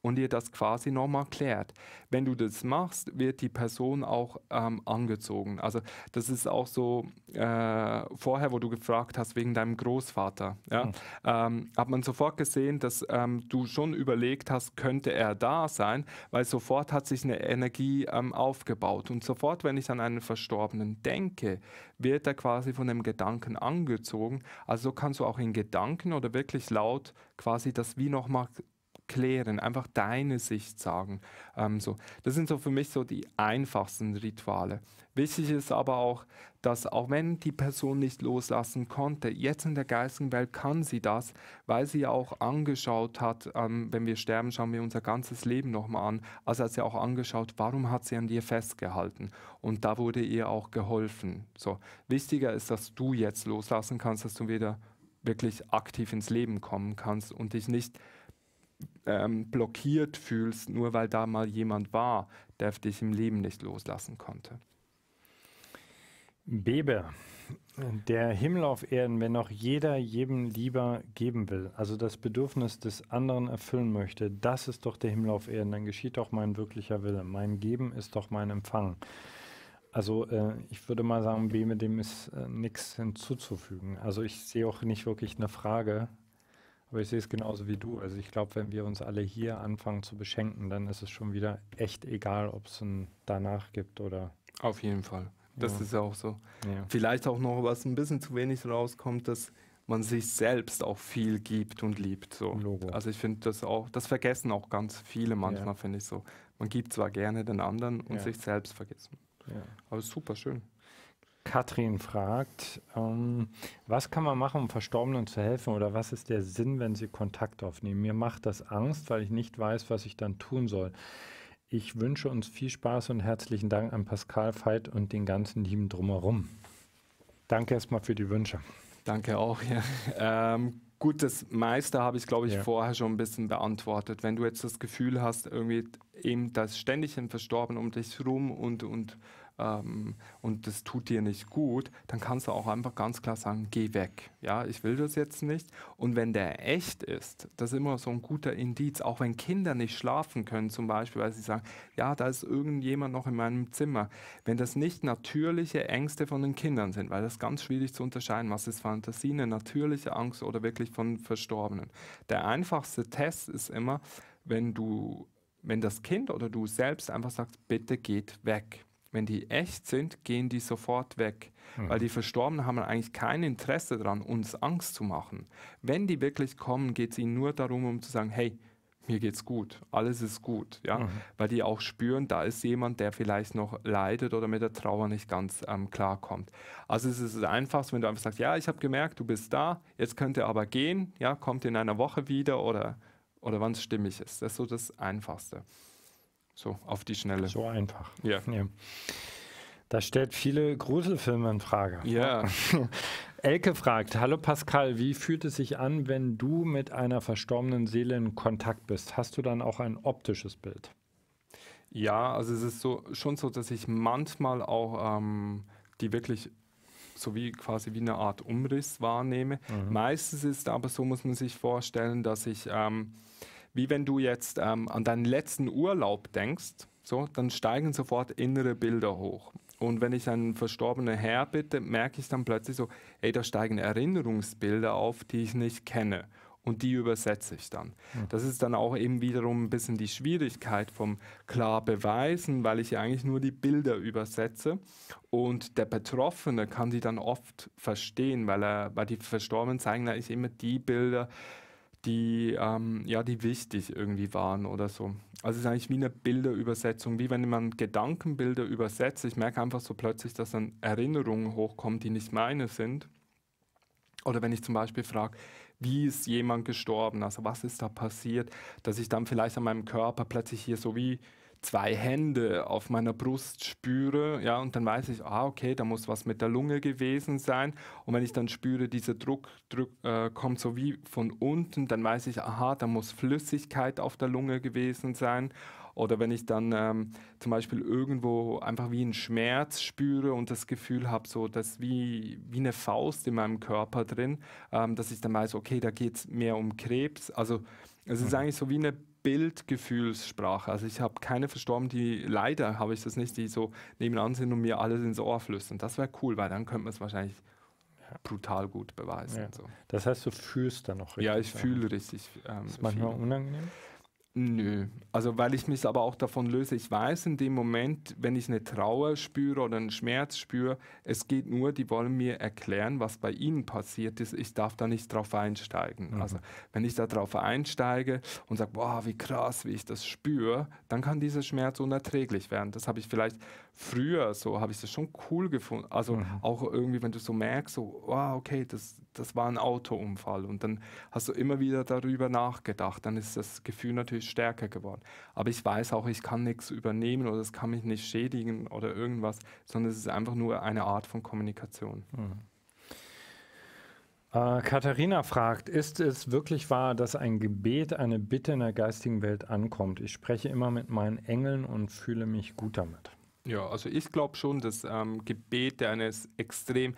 und ihr das quasi nochmal klärt. Wenn du das machst, wird die Person auch ähm, angezogen. Also das ist auch so äh, vorher, wo du gefragt hast wegen deinem Großvater. Ja? Mhm. Ähm, hat man sofort gesehen, dass ähm, du schon überlegt hast, könnte er da sein, weil sofort hat sich eine Energie ähm, aufgebaut. Und sofort, wenn ich an einen Verstorbenen denke, wird er quasi von dem Gedanken angezogen. Also so kannst du auch in Gedanken oder wirklich laut quasi das wie nochmal klären, einfach deine Sicht sagen. Ähm, so. Das sind so für mich so die einfachsten Rituale. Wichtig ist aber auch, dass auch wenn die Person nicht loslassen konnte, jetzt in der geistigen Welt kann sie das, weil sie ja auch angeschaut hat, ähm, wenn wir sterben, schauen wir unser ganzes Leben nochmal an. Also hat sie auch angeschaut, warum hat sie an dir festgehalten? Und da wurde ihr auch geholfen. So. Wichtiger ist, dass du jetzt loslassen kannst, dass du wieder wirklich aktiv ins Leben kommen kannst und dich nicht ähm, blockiert fühlst, nur weil da mal jemand war, der dich im Leben nicht loslassen konnte. Bebe, der Himmel auf Erden, wenn auch jeder jedem lieber geben will, also das Bedürfnis des anderen erfüllen möchte, das ist doch der Himmel auf Erden, dann geschieht doch mein wirklicher Wille. Mein Geben ist doch mein Empfang. Also äh, ich würde mal sagen, Bebe, dem ist äh, nichts hinzuzufügen. Also ich sehe auch nicht wirklich eine Frage, aber ich sehe es genauso wie du. Also ich glaube, wenn wir uns alle hier anfangen zu beschenken, dann ist es schon wieder echt egal, ob es ein danach gibt oder. Auf jeden Fall. Das ja. ist ja auch so. Ja. Vielleicht auch noch, was ein bisschen zu wenig rauskommt, dass man sich selbst auch viel gibt und liebt. So. Logo. Also ich finde das auch, das vergessen auch ganz viele manchmal, ja. finde ich so. Man gibt zwar gerne den anderen und sich selbst vergessen. Aber super schön. Katrin fragt, ähm, was kann man machen, um Verstorbenen zu helfen oder was ist der Sinn, wenn sie Kontakt aufnehmen? Mir macht das Angst, weil ich nicht weiß, was ich dann tun soll. Ich wünsche uns viel Spaß und herzlichen Dank an Pascal Veit und den ganzen Lieben drumherum. Danke erstmal für die Wünsche. Danke auch. Ja. Ähm, gut, das meiste habe ich, glaube ich, ja. vorher schon ein bisschen beantwortet. Wenn du jetzt das Gefühl hast, irgendwie eben, dass ständig ein Verstorbenen um dich rum und, und ähm, und das tut dir nicht gut, dann kannst du auch einfach ganz klar sagen, geh weg. Ja, ich will das jetzt nicht. Und wenn der echt ist, das ist immer so ein guter Indiz, auch wenn Kinder nicht schlafen können, zum Beispiel, weil sie sagen, ja, da ist irgendjemand noch in meinem Zimmer. Wenn das nicht natürliche Ängste von den Kindern sind, weil das ist ganz schwierig zu unterscheiden, was ist Fantasie, eine natürliche Angst oder wirklich von Verstorbenen. Der einfachste Test ist immer, wenn du wenn das Kind oder du selbst einfach sagst, bitte geht weg wenn die echt sind, gehen die sofort weg. Mhm. Weil die Verstorbenen haben eigentlich kein Interesse daran, uns Angst zu machen. Wenn die wirklich kommen, geht es ihnen nur darum, um zu sagen, hey, mir geht's gut, alles ist gut, ja, mhm. weil die auch spüren, da ist jemand, der vielleicht noch leidet oder mit der Trauer nicht ganz ähm, klarkommt. Also es ist einfach, wenn du einfach sagst, ja, ich habe gemerkt, du bist da, jetzt könnt ihr aber gehen, ja, kommt in einer Woche wieder oder oder wann es stimmig ist. Das ist so das Einfachste. So auf die Schnelle. So einfach. Ja. ja. Das stellt viele Gruselfilme in Frage. Ja. <laughs> Elke fragt: Hallo Pascal, wie fühlt es sich an, wenn du mit einer verstorbenen Seele in Kontakt bist? Hast du dann auch ein optisches Bild? Ja, also es ist so, schon so, dass ich manchmal auch ähm, die wirklich so wie quasi wie eine Art Umriss wahrnehme. Mhm. Meistens ist aber so, muss man sich vorstellen, dass ich ähm, wie wenn du jetzt ähm, an deinen letzten Urlaub denkst, so, dann steigen sofort innere Bilder hoch. Und wenn ich einen verstorbenen Herr bitte, merke ich dann plötzlich so, ey, da steigen Erinnerungsbilder auf, die ich nicht kenne. Und die übersetze ich dann. Hm. Das ist dann auch eben wiederum ein bisschen die Schwierigkeit vom klar beweisen, weil ich ja eigentlich nur die Bilder übersetze. Und der Betroffene kann die dann oft verstehen, weil, er, weil die Verstorbenen zeigen eigentlich immer die Bilder, die, ähm, ja, die wichtig irgendwie waren oder so. Also es ist eigentlich wie eine Bilderübersetzung, wie wenn man Gedankenbilder übersetzt. Ich merke einfach so plötzlich, dass dann Erinnerungen hochkommen, die nicht meine sind. Oder wenn ich zum Beispiel frage, wie ist jemand gestorben, also was ist da passiert, dass ich dann vielleicht an meinem Körper plötzlich hier so wie zwei Hände auf meiner Brust spüre, ja, und dann weiß ich, ah, okay, da muss was mit der Lunge gewesen sein. Und wenn ich dann spüre, dieser Druck, Druck äh, kommt so wie von unten, dann weiß ich, aha, da muss Flüssigkeit auf der Lunge gewesen sein. Oder wenn ich dann ähm, zum Beispiel irgendwo einfach wie einen Schmerz spüre und das Gefühl habe, so dass wie, wie eine Faust in meinem Körper drin, ähm, dass ich dann weiß, okay, da geht es mehr um Krebs. Also es ist mhm. eigentlich so wie eine Bildgefühlssprache. Also ich habe keine verstorben, die leider habe ich das nicht, die so nebenan sind und mir alles ins Ohr flüstern. Das wäre cool, weil dann könnte man es wahrscheinlich brutal gut beweisen. Ja. So. Das heißt, du fühlst da noch richtig. Ja, ich fühle richtig. Ähm, ist manchmal viel. unangenehm? Nö, also weil ich mich aber auch davon löse. Ich weiß in dem Moment, wenn ich eine Trauer spüre oder einen Schmerz spüre, es geht nur, die wollen mir erklären, was bei ihnen passiert ist. Ich darf da nicht drauf einsteigen. Mhm. Also wenn ich da drauf einsteige und sage, wow, wie krass, wie ich das spüre, dann kann dieser Schmerz unerträglich werden. Das habe ich vielleicht früher so, habe ich das schon cool gefunden. Also mhm. auch irgendwie, wenn du so merkst, so, wow, okay, das, das war ein Autounfall. Und dann hast du immer wieder darüber nachgedacht. Dann ist das Gefühl natürlich stärker geworden. Aber ich weiß auch, ich kann nichts übernehmen oder es kann mich nicht schädigen oder irgendwas, sondern es ist einfach nur eine Art von Kommunikation. Mhm. Äh, Katharina fragt, ist es wirklich wahr, dass ein Gebet eine Bitte in der geistigen Welt ankommt? Ich spreche immer mit meinen Engeln und fühle mich gut damit. Ja, also ich glaube schon, dass ähm, Gebete eine extrem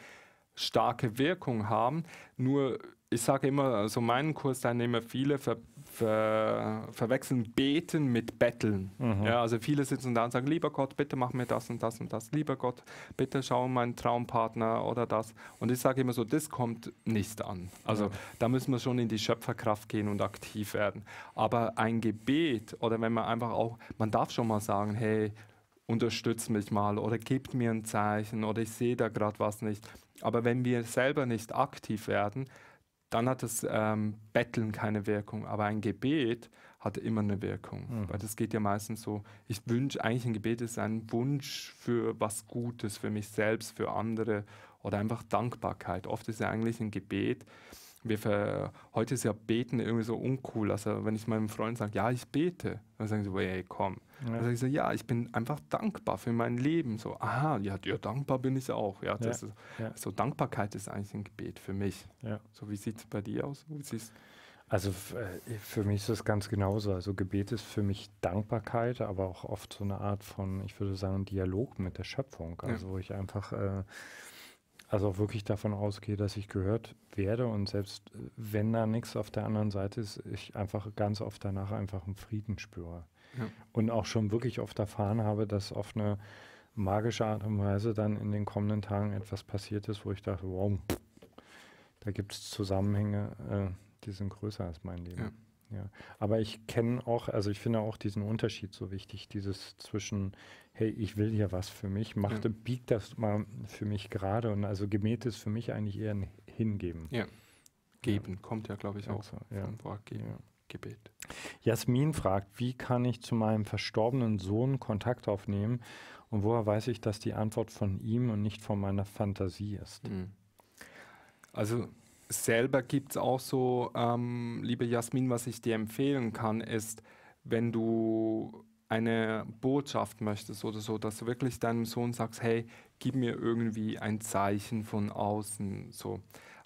starke Wirkung haben. Nur, ich sage immer, also meinen Kursteilnehmer, viele verbinden ver verwechseln Beten mit Betteln. Mhm. Ja, also viele sitzen da und sagen, lieber Gott, bitte mach mir das und das und das. Lieber Gott, bitte schau meinen Traumpartner oder das. Und ich sage immer so, das kommt nicht an. Also ja. da müssen wir schon in die Schöpferkraft gehen und aktiv werden. Aber ein Gebet oder wenn man einfach auch, man darf schon mal sagen, hey, unterstützt mich mal oder gebt mir ein Zeichen oder ich sehe da gerade was nicht. Aber wenn wir selber nicht aktiv werden, dann hat das ähm, Betteln keine Wirkung. Aber ein Gebet hat immer eine Wirkung. Mhm. Weil das geht ja meistens so, ich wünsche, eigentlich ein Gebet ist ein Wunsch für was Gutes, für mich selbst, für andere oder einfach Dankbarkeit. Oft ist ja eigentlich ein Gebet wir ver heute ist ja Beten irgendwie so uncool. Also wenn ich meinem Freund sage, ja, ich bete, dann sagen sie, so, hey, komm. Ja. Dann sage ich so, ja, ich bin einfach dankbar für mein Leben. So, aha, ja, ja dankbar bin ich auch. Ja, ja. Ist, ja. So Dankbarkeit ist eigentlich ein Gebet für mich. So, wie sieht es bei dir aus? Wie also äh, für mich ist das ganz genauso. Also Gebet ist für mich Dankbarkeit, aber auch oft so eine Art von, ich würde sagen, Dialog mit der Schöpfung. Also wo ich einfach... Äh, also auch wirklich davon ausgehe, dass ich gehört werde und selbst äh, wenn da nichts auf der anderen Seite ist, ich einfach ganz oft danach einfach einen Frieden spüre. Ja. Und auch schon wirklich oft erfahren habe, dass auf eine magische Art und Weise dann in den kommenden Tagen etwas passiert ist, wo ich dachte, wow, da gibt es Zusammenhänge, äh, die sind größer als mein Leben. Ja. Ja, aber ich kenne auch, also ich finde auch diesen Unterschied so wichtig, dieses zwischen, hey, ich will hier was für mich, macht, ja. biegt das mal für mich gerade und also gemäht ist für mich eigentlich eher ein Hingeben. Ja, geben ja. kommt ja, glaube ich, auch also, ja. Wort geben. Ja. Gebet. Jasmin fragt, wie kann ich zu meinem verstorbenen Sohn Kontakt aufnehmen und woher weiß ich, dass die Antwort von ihm und nicht von meiner Fantasie ist? Mhm. Also selber gibt es auch so, ähm, liebe Jasmin, was ich dir empfehlen kann, ist, wenn du eine Botschaft möchtest oder so, dass du wirklich deinem Sohn sagst, hey, gib mir irgendwie ein Zeichen von außen. So.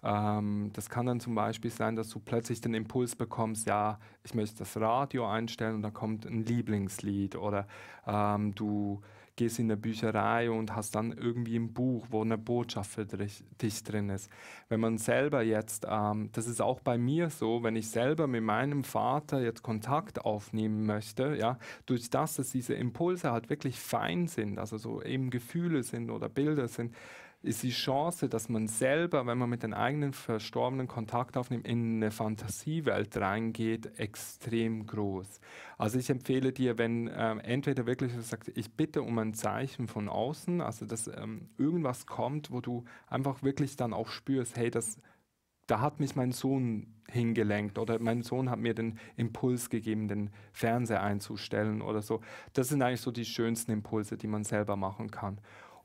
Ähm, das kann dann zum Beispiel sein, dass du plötzlich den Impuls bekommst, ja, ich möchte das Radio einstellen und da kommt ein Lieblingslied oder ähm, du gehst in eine Bücherei und hast dann irgendwie ein Buch, wo eine Botschaft für dich drin ist. Wenn man selber jetzt, ähm, das ist auch bei mir so, wenn ich selber mit meinem Vater jetzt Kontakt aufnehmen möchte, ja, durch das, dass diese Impulse halt wirklich fein sind, also so eben Gefühle sind oder Bilder sind, ist die Chance, dass man selber, wenn man mit den eigenen Verstorbenen Kontakt aufnimmt, in eine Fantasiewelt reingeht, extrem groß. Also ich empfehle dir, wenn ähm, entweder wirklich du ich bitte um ein Zeichen von außen, also dass ähm, irgendwas kommt, wo du einfach wirklich dann auch spürst, hey, das da hat mich mein Sohn hingelenkt oder mein Sohn hat mir den Impuls gegeben, den Fernseher einzustellen oder so. Das sind eigentlich so die schönsten Impulse, die man selber machen kann.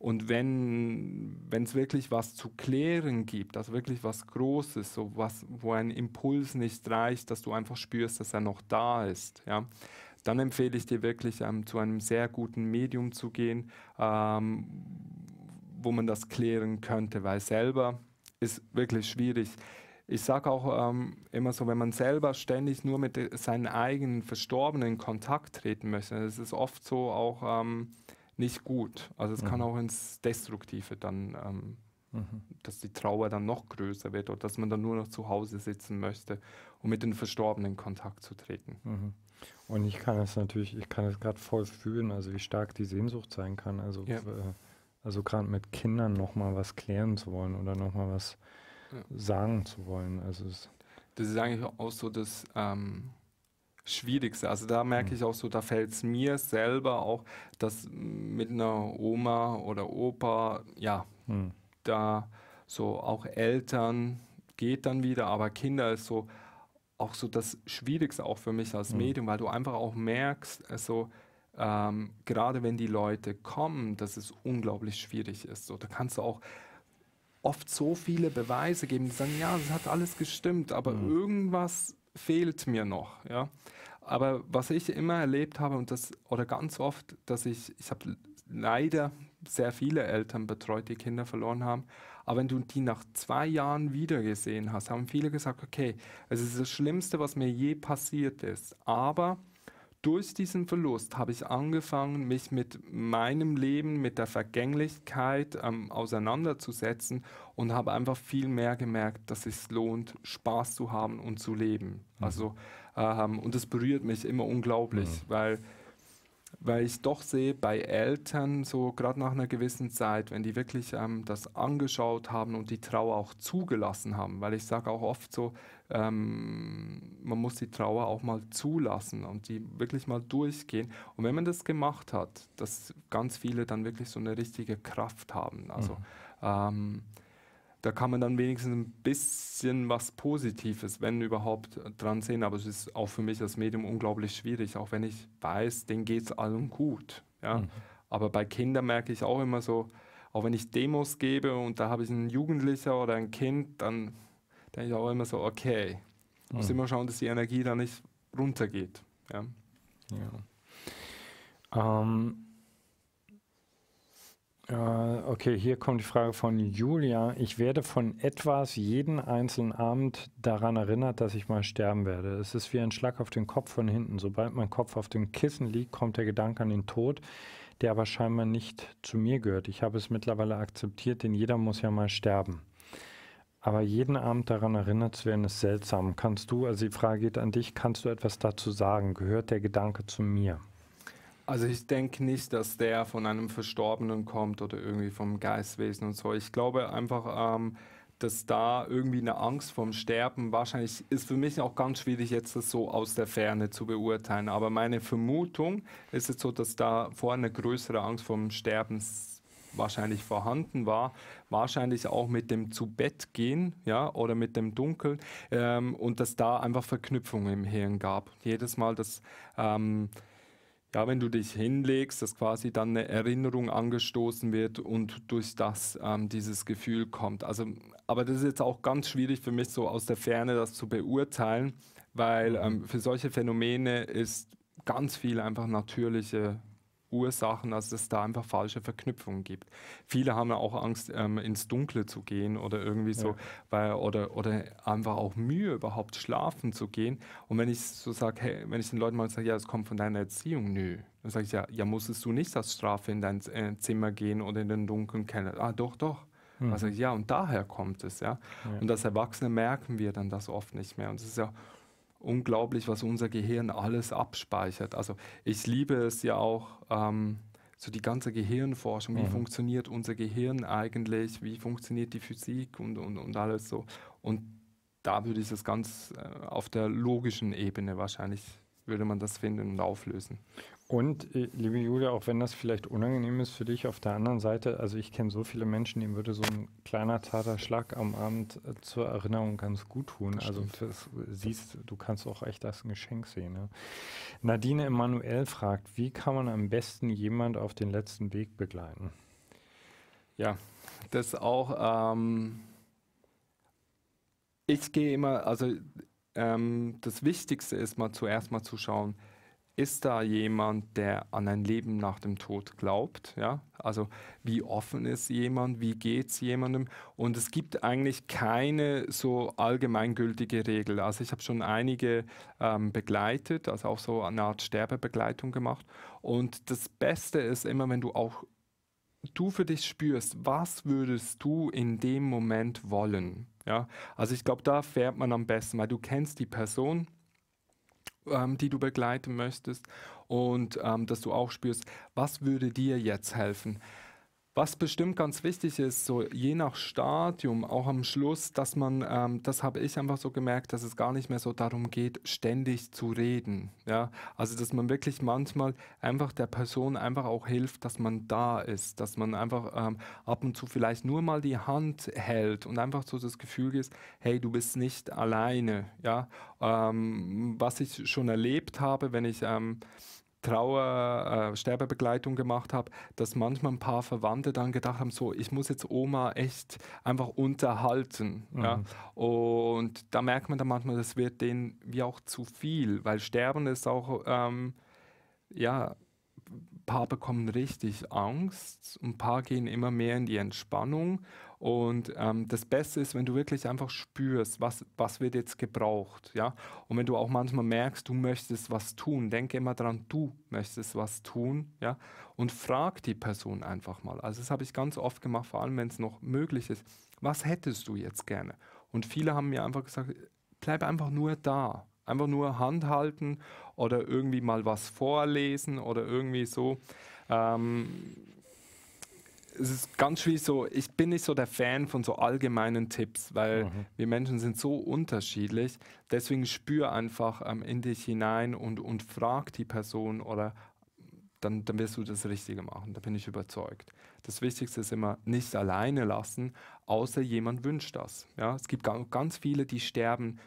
Und wenn es wirklich was zu klären gibt, also wirklich was Großes, so was, wo ein Impuls nicht reicht, dass du einfach spürst, dass er noch da ist, ja, dann empfehle ich dir wirklich, ähm, zu einem sehr guten Medium zu gehen, ähm, wo man das klären könnte, weil selber ist wirklich schwierig. Ich sage auch ähm, immer so, wenn man selber ständig nur mit seinen eigenen Verstorbenen in Kontakt treten möchte, das ist oft so auch ähm, nicht gut. Also es mhm. kann auch ins Destruktive dann, ähm, mhm. dass die Trauer dann noch größer wird oder dass man dann nur noch zu Hause sitzen möchte, um mit den Verstorbenen in Kontakt zu treten. Mhm. Und ich kann es natürlich, ich kann es gerade voll fühlen, also wie stark die Sehnsucht sein kann. Also, ja. Äh, also gerade mit Kindern nochmal was klären zu wollen oder nochmal was ja. sagen zu wollen. Also das ist eigentlich auch so, dass ähm, Schwierigste. Also da merke mhm. ich auch so, da fällt es mir selber auch, dass mit einer Oma oder Opa, ja, mhm. da so auch Eltern geht dann wieder, aber Kinder ist so auch so das Schwierigste auch für mich als mhm. Medium, weil du einfach auch merkst, also ähm, gerade wenn die Leute kommen, dass es unglaublich schwierig ist. So, da kannst du auch oft so viele Beweise geben, die sagen, ja, es hat alles gestimmt, aber mhm. irgendwas fehlt mir noch. Ja? Aber was ich immer erlebt habe und das oder ganz oft, dass ich ich habe leider sehr viele Eltern betreut, die Kinder verloren haben. Aber wenn du die nach zwei Jahren wiedergesehen hast, haben viele gesagt, okay, es ist das Schlimmste, was mir je passiert ist. Aber durch diesen Verlust habe ich angefangen, mich mit meinem Leben, mit der Vergänglichkeit ähm, auseinanderzusetzen und habe einfach viel mehr gemerkt, dass es lohnt, Spaß zu haben und zu leben. Mhm. Also, ähm, und das berührt mich immer unglaublich, mhm. weil weil ich doch sehe, bei Eltern, so gerade nach einer gewissen Zeit, wenn die wirklich ähm, das angeschaut haben und die Trauer auch zugelassen haben, weil ich sage auch oft so, ähm, man muss die Trauer auch mal zulassen und die wirklich mal durchgehen. Und wenn man das gemacht hat, dass ganz viele dann wirklich so eine richtige Kraft haben. Also mhm. ähm, da kann man dann wenigstens ein bisschen was Positives, wenn überhaupt, dran sehen. Aber es ist auch für mich als Medium unglaublich schwierig, auch wenn ich weiß, denen geht es allen gut. Ja? Mhm. Aber bei Kindern merke ich auch immer so, auch wenn ich Demos gebe und da habe ich einen Jugendlicher oder ein Kind, dann denke ich auch immer so, okay, mhm. muss immer schauen, dass die Energie da nicht runtergeht. Ja? ja. Ähm, äh, okay, hier kommt die Frage von Julia. Ich werde von etwas jeden einzelnen Abend daran erinnert, dass ich mal sterben werde. Es ist wie ein Schlag auf den Kopf von hinten. Sobald mein Kopf auf dem Kissen liegt, kommt der Gedanke an den Tod, der aber scheinbar nicht zu mir gehört. Ich habe es mittlerweile akzeptiert, denn jeder muss ja mal sterben. Aber jeden Abend daran erinnert zu werden, ist seltsam. Kannst du, also die Frage geht an dich, kannst du etwas dazu sagen? Gehört der Gedanke zu mir? Also ich denke nicht, dass der von einem Verstorbenen kommt oder irgendwie vom Geistwesen und so. Ich glaube einfach, ähm, dass da irgendwie eine Angst vom Sterben wahrscheinlich ist für mich auch ganz schwierig, jetzt das so aus der Ferne zu beurteilen. Aber meine Vermutung ist jetzt so, dass da vorher eine größere Angst vom Sterben wahrscheinlich vorhanden war, wahrscheinlich auch mit dem zu Bett gehen, ja, oder mit dem Dunkeln ähm, und dass da einfach Verknüpfungen im Hirn gab. Jedes Mal, dass ähm, ja, wenn du dich hinlegst, dass quasi dann eine Erinnerung angestoßen wird und durch das ähm, dieses Gefühl kommt. Also, aber das ist jetzt auch ganz schwierig für mich so aus der Ferne das zu beurteilen, weil mhm. ähm, für solche Phänomene ist ganz viel einfach natürliche Ursachen, also dass es da einfach falsche Verknüpfungen gibt. Viele haben ja auch Angst, ähm, ins Dunkle zu gehen oder irgendwie ja. so, weil, oder, oder einfach auch Mühe, überhaupt schlafen zu gehen. Und wenn ich so sage, hey, wenn ich den Leuten mal sage, ja, es kommt von deiner Erziehung, nö. Dann sage ich ja, ja, musstest du nicht als Strafe in dein äh, Zimmer gehen oder in den dunklen Keller? Ah, doch, doch. Mhm. Also ja, und daher kommt es, ja. ja. Und als Erwachsene merken wir dann das oft nicht mehr. Und es ist ja unglaublich, was unser Gehirn alles abspeichert. Also ich liebe es ja auch, ähm, so die ganze Gehirnforschung, wie mhm. funktioniert unser Gehirn eigentlich, wie funktioniert die Physik und, und, und alles so. Und da würde ich das ganz äh, auf der logischen Ebene wahrscheinlich, würde man das finden und auflösen. Und, äh, liebe Julia, auch wenn das vielleicht unangenehm ist für dich, auf der anderen Seite, also ich kenne so viele Menschen, denen würde so ein kleiner zarter Schlag am Abend äh, zur Erinnerung ganz gut tun. also das siehst, du kannst auch echt das ein Geschenk sehen. Ne? Nadine Emanuel fragt, wie kann man am besten jemand auf den letzten Weg begleiten? Ja, das auch. Ähm, ich gehe immer, also ähm, das Wichtigste ist mal zuerst mal zu schauen, ist da jemand, der an ein Leben nach dem Tod glaubt? Ja? Also wie offen ist jemand? Wie geht es jemandem? Und es gibt eigentlich keine so allgemeingültige Regel. Also ich habe schon einige ähm, begleitet, also auch so eine Art Sterbebegleitung gemacht. Und das Beste ist immer, wenn du auch du für dich spürst, was würdest du in dem Moment wollen? Ja? Also ich glaube, da fährt man am besten, weil du kennst die Person ähm, die du begleiten möchtest und ähm, dass du auch spürst, was würde dir jetzt helfen? Was bestimmt ganz wichtig ist, so je nach Stadium, auch am Schluss, dass man, ähm, das habe ich einfach so gemerkt, dass es gar nicht mehr so darum geht, ständig zu reden. Ja? Also, dass man wirklich manchmal einfach der Person einfach auch hilft, dass man da ist, dass man einfach ähm, ab und zu vielleicht nur mal die Hand hält und einfach so das Gefühl ist, hey, du bist nicht alleine. Ja? Ähm, was ich schon erlebt habe, wenn ich ähm, Trauer, äh, Sterbebegleitung gemacht habe, dass manchmal ein paar Verwandte dann gedacht haben, so, ich muss jetzt Oma echt einfach unterhalten. Mhm. Ja? Und da merkt man dann manchmal, das wird denen wie auch zu viel, weil Sterben ist auch, ähm, ja, ein paar bekommen richtig Angst, ein paar gehen immer mehr in die Entspannung und ähm, das Beste ist, wenn du wirklich einfach spürst, was, was wird jetzt gebraucht. Ja? Und wenn du auch manchmal merkst, du möchtest was tun, denke immer daran, du möchtest was tun. Ja? Und frag die Person einfach mal. Also das habe ich ganz oft gemacht, vor allem wenn es noch möglich ist. Was hättest du jetzt gerne? Und viele haben mir einfach gesagt, bleib einfach nur da. Einfach nur Hand halten oder irgendwie mal was vorlesen oder irgendwie so. Ähm, es ist ganz schwierig so, ich bin nicht so der Fan von so allgemeinen Tipps, weil mhm. wir Menschen sind so unterschiedlich. Deswegen spür einfach ähm, in dich hinein und, und frag die Person oder dann, dann wirst du das Richtige machen. Da bin ich überzeugt. Das Wichtigste ist immer, nicht alleine lassen, außer jemand wünscht das. Ja? Es gibt ganz viele, die sterben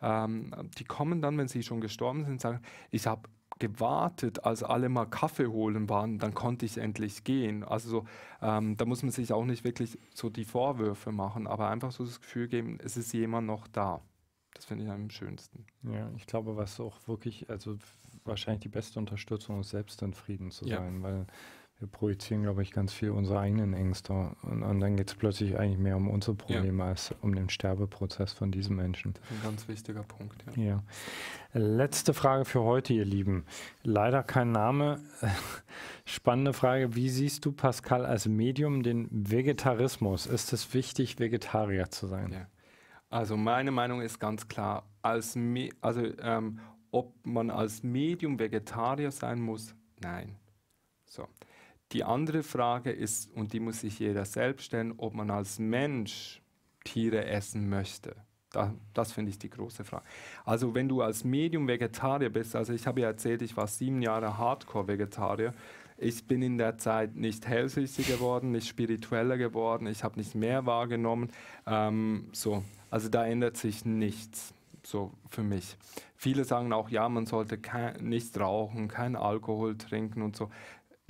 ähm, die kommen dann, wenn sie schon gestorben sind, sagen, ich habe gewartet, als alle mal Kaffee holen waren, dann konnte ich endlich gehen. Also ähm, da muss man sich auch nicht wirklich so die Vorwürfe machen, aber einfach so das Gefühl geben, es ist jemand noch da. Das finde ich am schönsten. Ja, ich glaube, was auch wirklich, also wahrscheinlich die beste Unterstützung ist, selbst in Frieden zu ja. sein, weil wir projizieren, glaube ich, ganz viel unsere eigenen Ängste. Und, und dann geht es plötzlich eigentlich mehr um unsere Probleme ja. als um den Sterbeprozess von diesen Menschen. Das ist ein ganz wichtiger Punkt. Ja. ja. Letzte Frage für heute, ihr Lieben. Leider kein Name. <laughs> Spannende Frage. Wie siehst du, Pascal, als Medium den Vegetarismus? Ist es wichtig, Vegetarier zu sein? Ja. Also meine Meinung ist ganz klar, als Me also, ähm, ob man als Medium Vegetarier sein muss, nein. So. Die andere Frage ist, und die muss sich jeder selbst stellen, ob man als Mensch Tiere essen möchte. Da, das finde ich die große Frage. Also wenn du als Medium Vegetarier bist, also ich habe ja erzählt, ich war sieben Jahre Hardcore-Vegetarier. Ich bin in der Zeit nicht hellsüchtig geworden, nicht spiritueller geworden, ich habe nicht mehr wahrgenommen. Ähm, so, also da ändert sich nichts. So für mich. Viele sagen auch, ja, man sollte kein, nicht rauchen, kein Alkohol trinken und so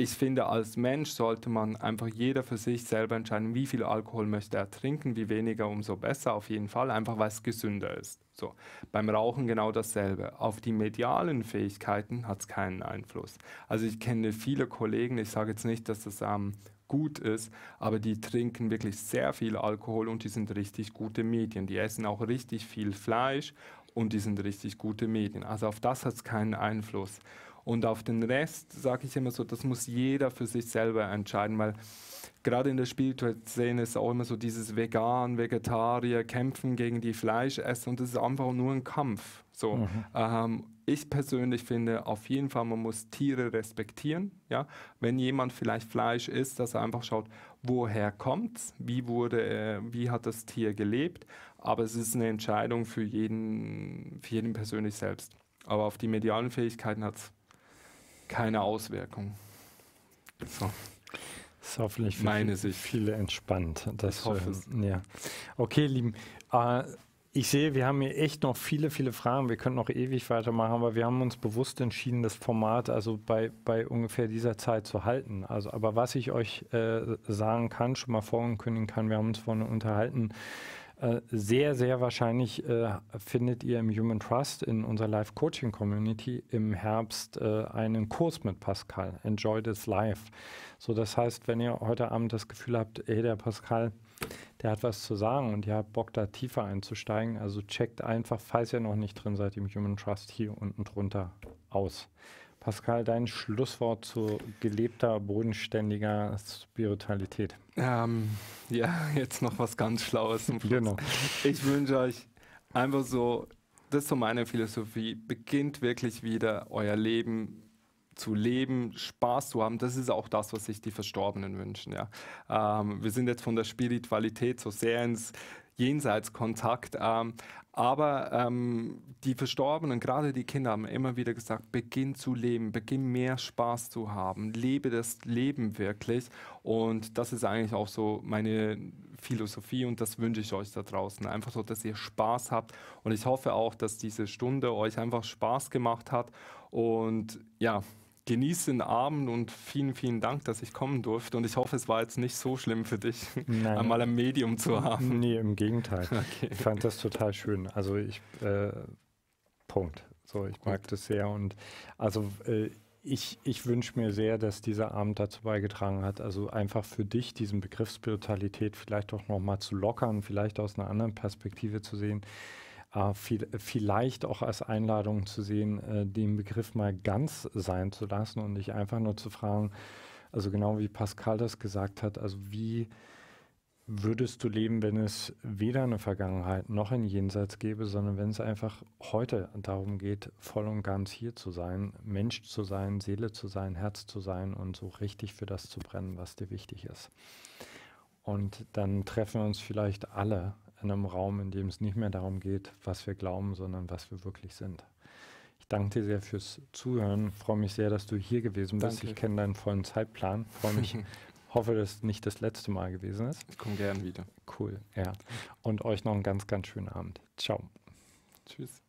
ich finde, als Mensch sollte man einfach jeder für sich selber entscheiden, wie viel Alkohol möchte er trinken, wie weniger, umso besser auf jeden Fall, einfach weil es gesünder ist. So. Beim Rauchen genau dasselbe. Auf die medialen Fähigkeiten hat es keinen Einfluss. Also ich kenne viele Kollegen, ich sage jetzt nicht, dass das ähm, gut ist, aber die trinken wirklich sehr viel Alkohol und die sind richtig gute Medien. Die essen auch richtig viel Fleisch und die sind richtig gute Medien. Also auf das hat es keinen Einfluss. Und auf den Rest sage ich immer so, das muss jeder für sich selber entscheiden, weil gerade in der spirituellen ist auch immer so dieses Vegan, Vegetarier, Kämpfen gegen die Fleischesser und das ist einfach nur ein Kampf. So, mhm. ähm, ich persönlich finde auf jeden Fall, man muss Tiere respektieren. Ja? Wenn jemand vielleicht Fleisch isst, dass er einfach schaut, woher kommt wie äh, wie hat das Tier gelebt. Aber es ist eine Entscheidung für jeden, für jeden persönlich selbst. Aber auf die medialen Fähigkeiten hat es keine Auswirkung. So. Das ist hoffentlich für Meine viele, viele entspannt. Das ich hoffe ich. Ähm, ja. Okay, Lieben. Äh, ich sehe, wir haben hier echt noch viele, viele Fragen. Wir könnten noch ewig weitermachen, aber wir haben uns bewusst entschieden, das Format also bei, bei ungefähr dieser Zeit zu halten. Also, aber was ich euch äh, sagen kann, schon mal vorankündigen kann, wir haben uns vorhin unterhalten, äh, sehr, sehr wahrscheinlich äh, findet ihr im Human Trust in unserer Live-Coaching-Community im Herbst äh, einen Kurs mit Pascal, Enjoy This Life. So, das heißt, wenn ihr heute Abend das Gefühl habt, hey, der Pascal, der hat was zu sagen und ihr habt Bock, da tiefer einzusteigen, also checkt einfach, falls ihr noch nicht drin seid, im Human Trust hier unten drunter aus. Pascal, dein Schlusswort zu gelebter, bodenständiger Spiritualität. Ähm, ja, jetzt noch was ganz Schlaues zum Schluss. Genau. Ich wünsche euch einfach so, das ist so meine Philosophie, beginnt wirklich wieder euer Leben zu leben, Spaß zu haben, das ist auch das, was sich die Verstorbenen wünschen. Ja. Ähm, wir sind jetzt von der Spiritualität so sehr ins Jenseitskontakt. Ähm, aber ähm, die Verstorbenen, gerade die Kinder, haben immer wieder gesagt, beginn zu leben, beginn mehr Spaß zu haben, lebe das Leben wirklich. Und das ist eigentlich auch so meine Philosophie und das wünsche ich euch da draußen. Einfach so, dass ihr Spaß habt. Und ich hoffe auch, dass diese Stunde euch einfach Spaß gemacht hat. Und ja, genieß den Abend und vielen, vielen Dank, dass ich kommen durfte. Und ich hoffe, es war jetzt nicht so schlimm für dich, Nein. einmal ein Medium zu haben. Nee, im Gegenteil. <laughs> Okay. Ich fand das total schön. Also ich, äh, Punkt. So, ich Gut. mag das sehr. Und also äh, ich, ich wünsche mir sehr, dass dieser Abend dazu beigetragen hat, also einfach für dich diesen Begriff Spiritualität vielleicht auch nochmal zu lockern, vielleicht aus einer anderen Perspektive zu sehen äh, viel, vielleicht auch als Einladung zu sehen, äh, den Begriff mal ganz sein zu lassen und nicht einfach nur zu fragen, also genau wie Pascal das gesagt hat, also wie würdest du leben, wenn es weder eine Vergangenheit noch ein Jenseits gäbe, sondern wenn es einfach heute darum geht, voll und ganz hier zu sein, Mensch zu sein, Seele zu sein, Herz zu sein und so richtig für das zu brennen, was dir wichtig ist. Und dann treffen wir uns vielleicht alle in einem Raum, in dem es nicht mehr darum geht, was wir glauben, sondern was wir wirklich sind. Ich danke dir sehr fürs Zuhören. Freue mich sehr, dass du hier gewesen bist. Danke. Ich kenne deinen vollen Zeitplan. Freue mich. <laughs> hoffe, dass es nicht das letzte Mal gewesen ist. Ich komme gern wieder. Cool, ja. Und euch noch einen ganz, ganz schönen Abend. Ciao. Tschüss.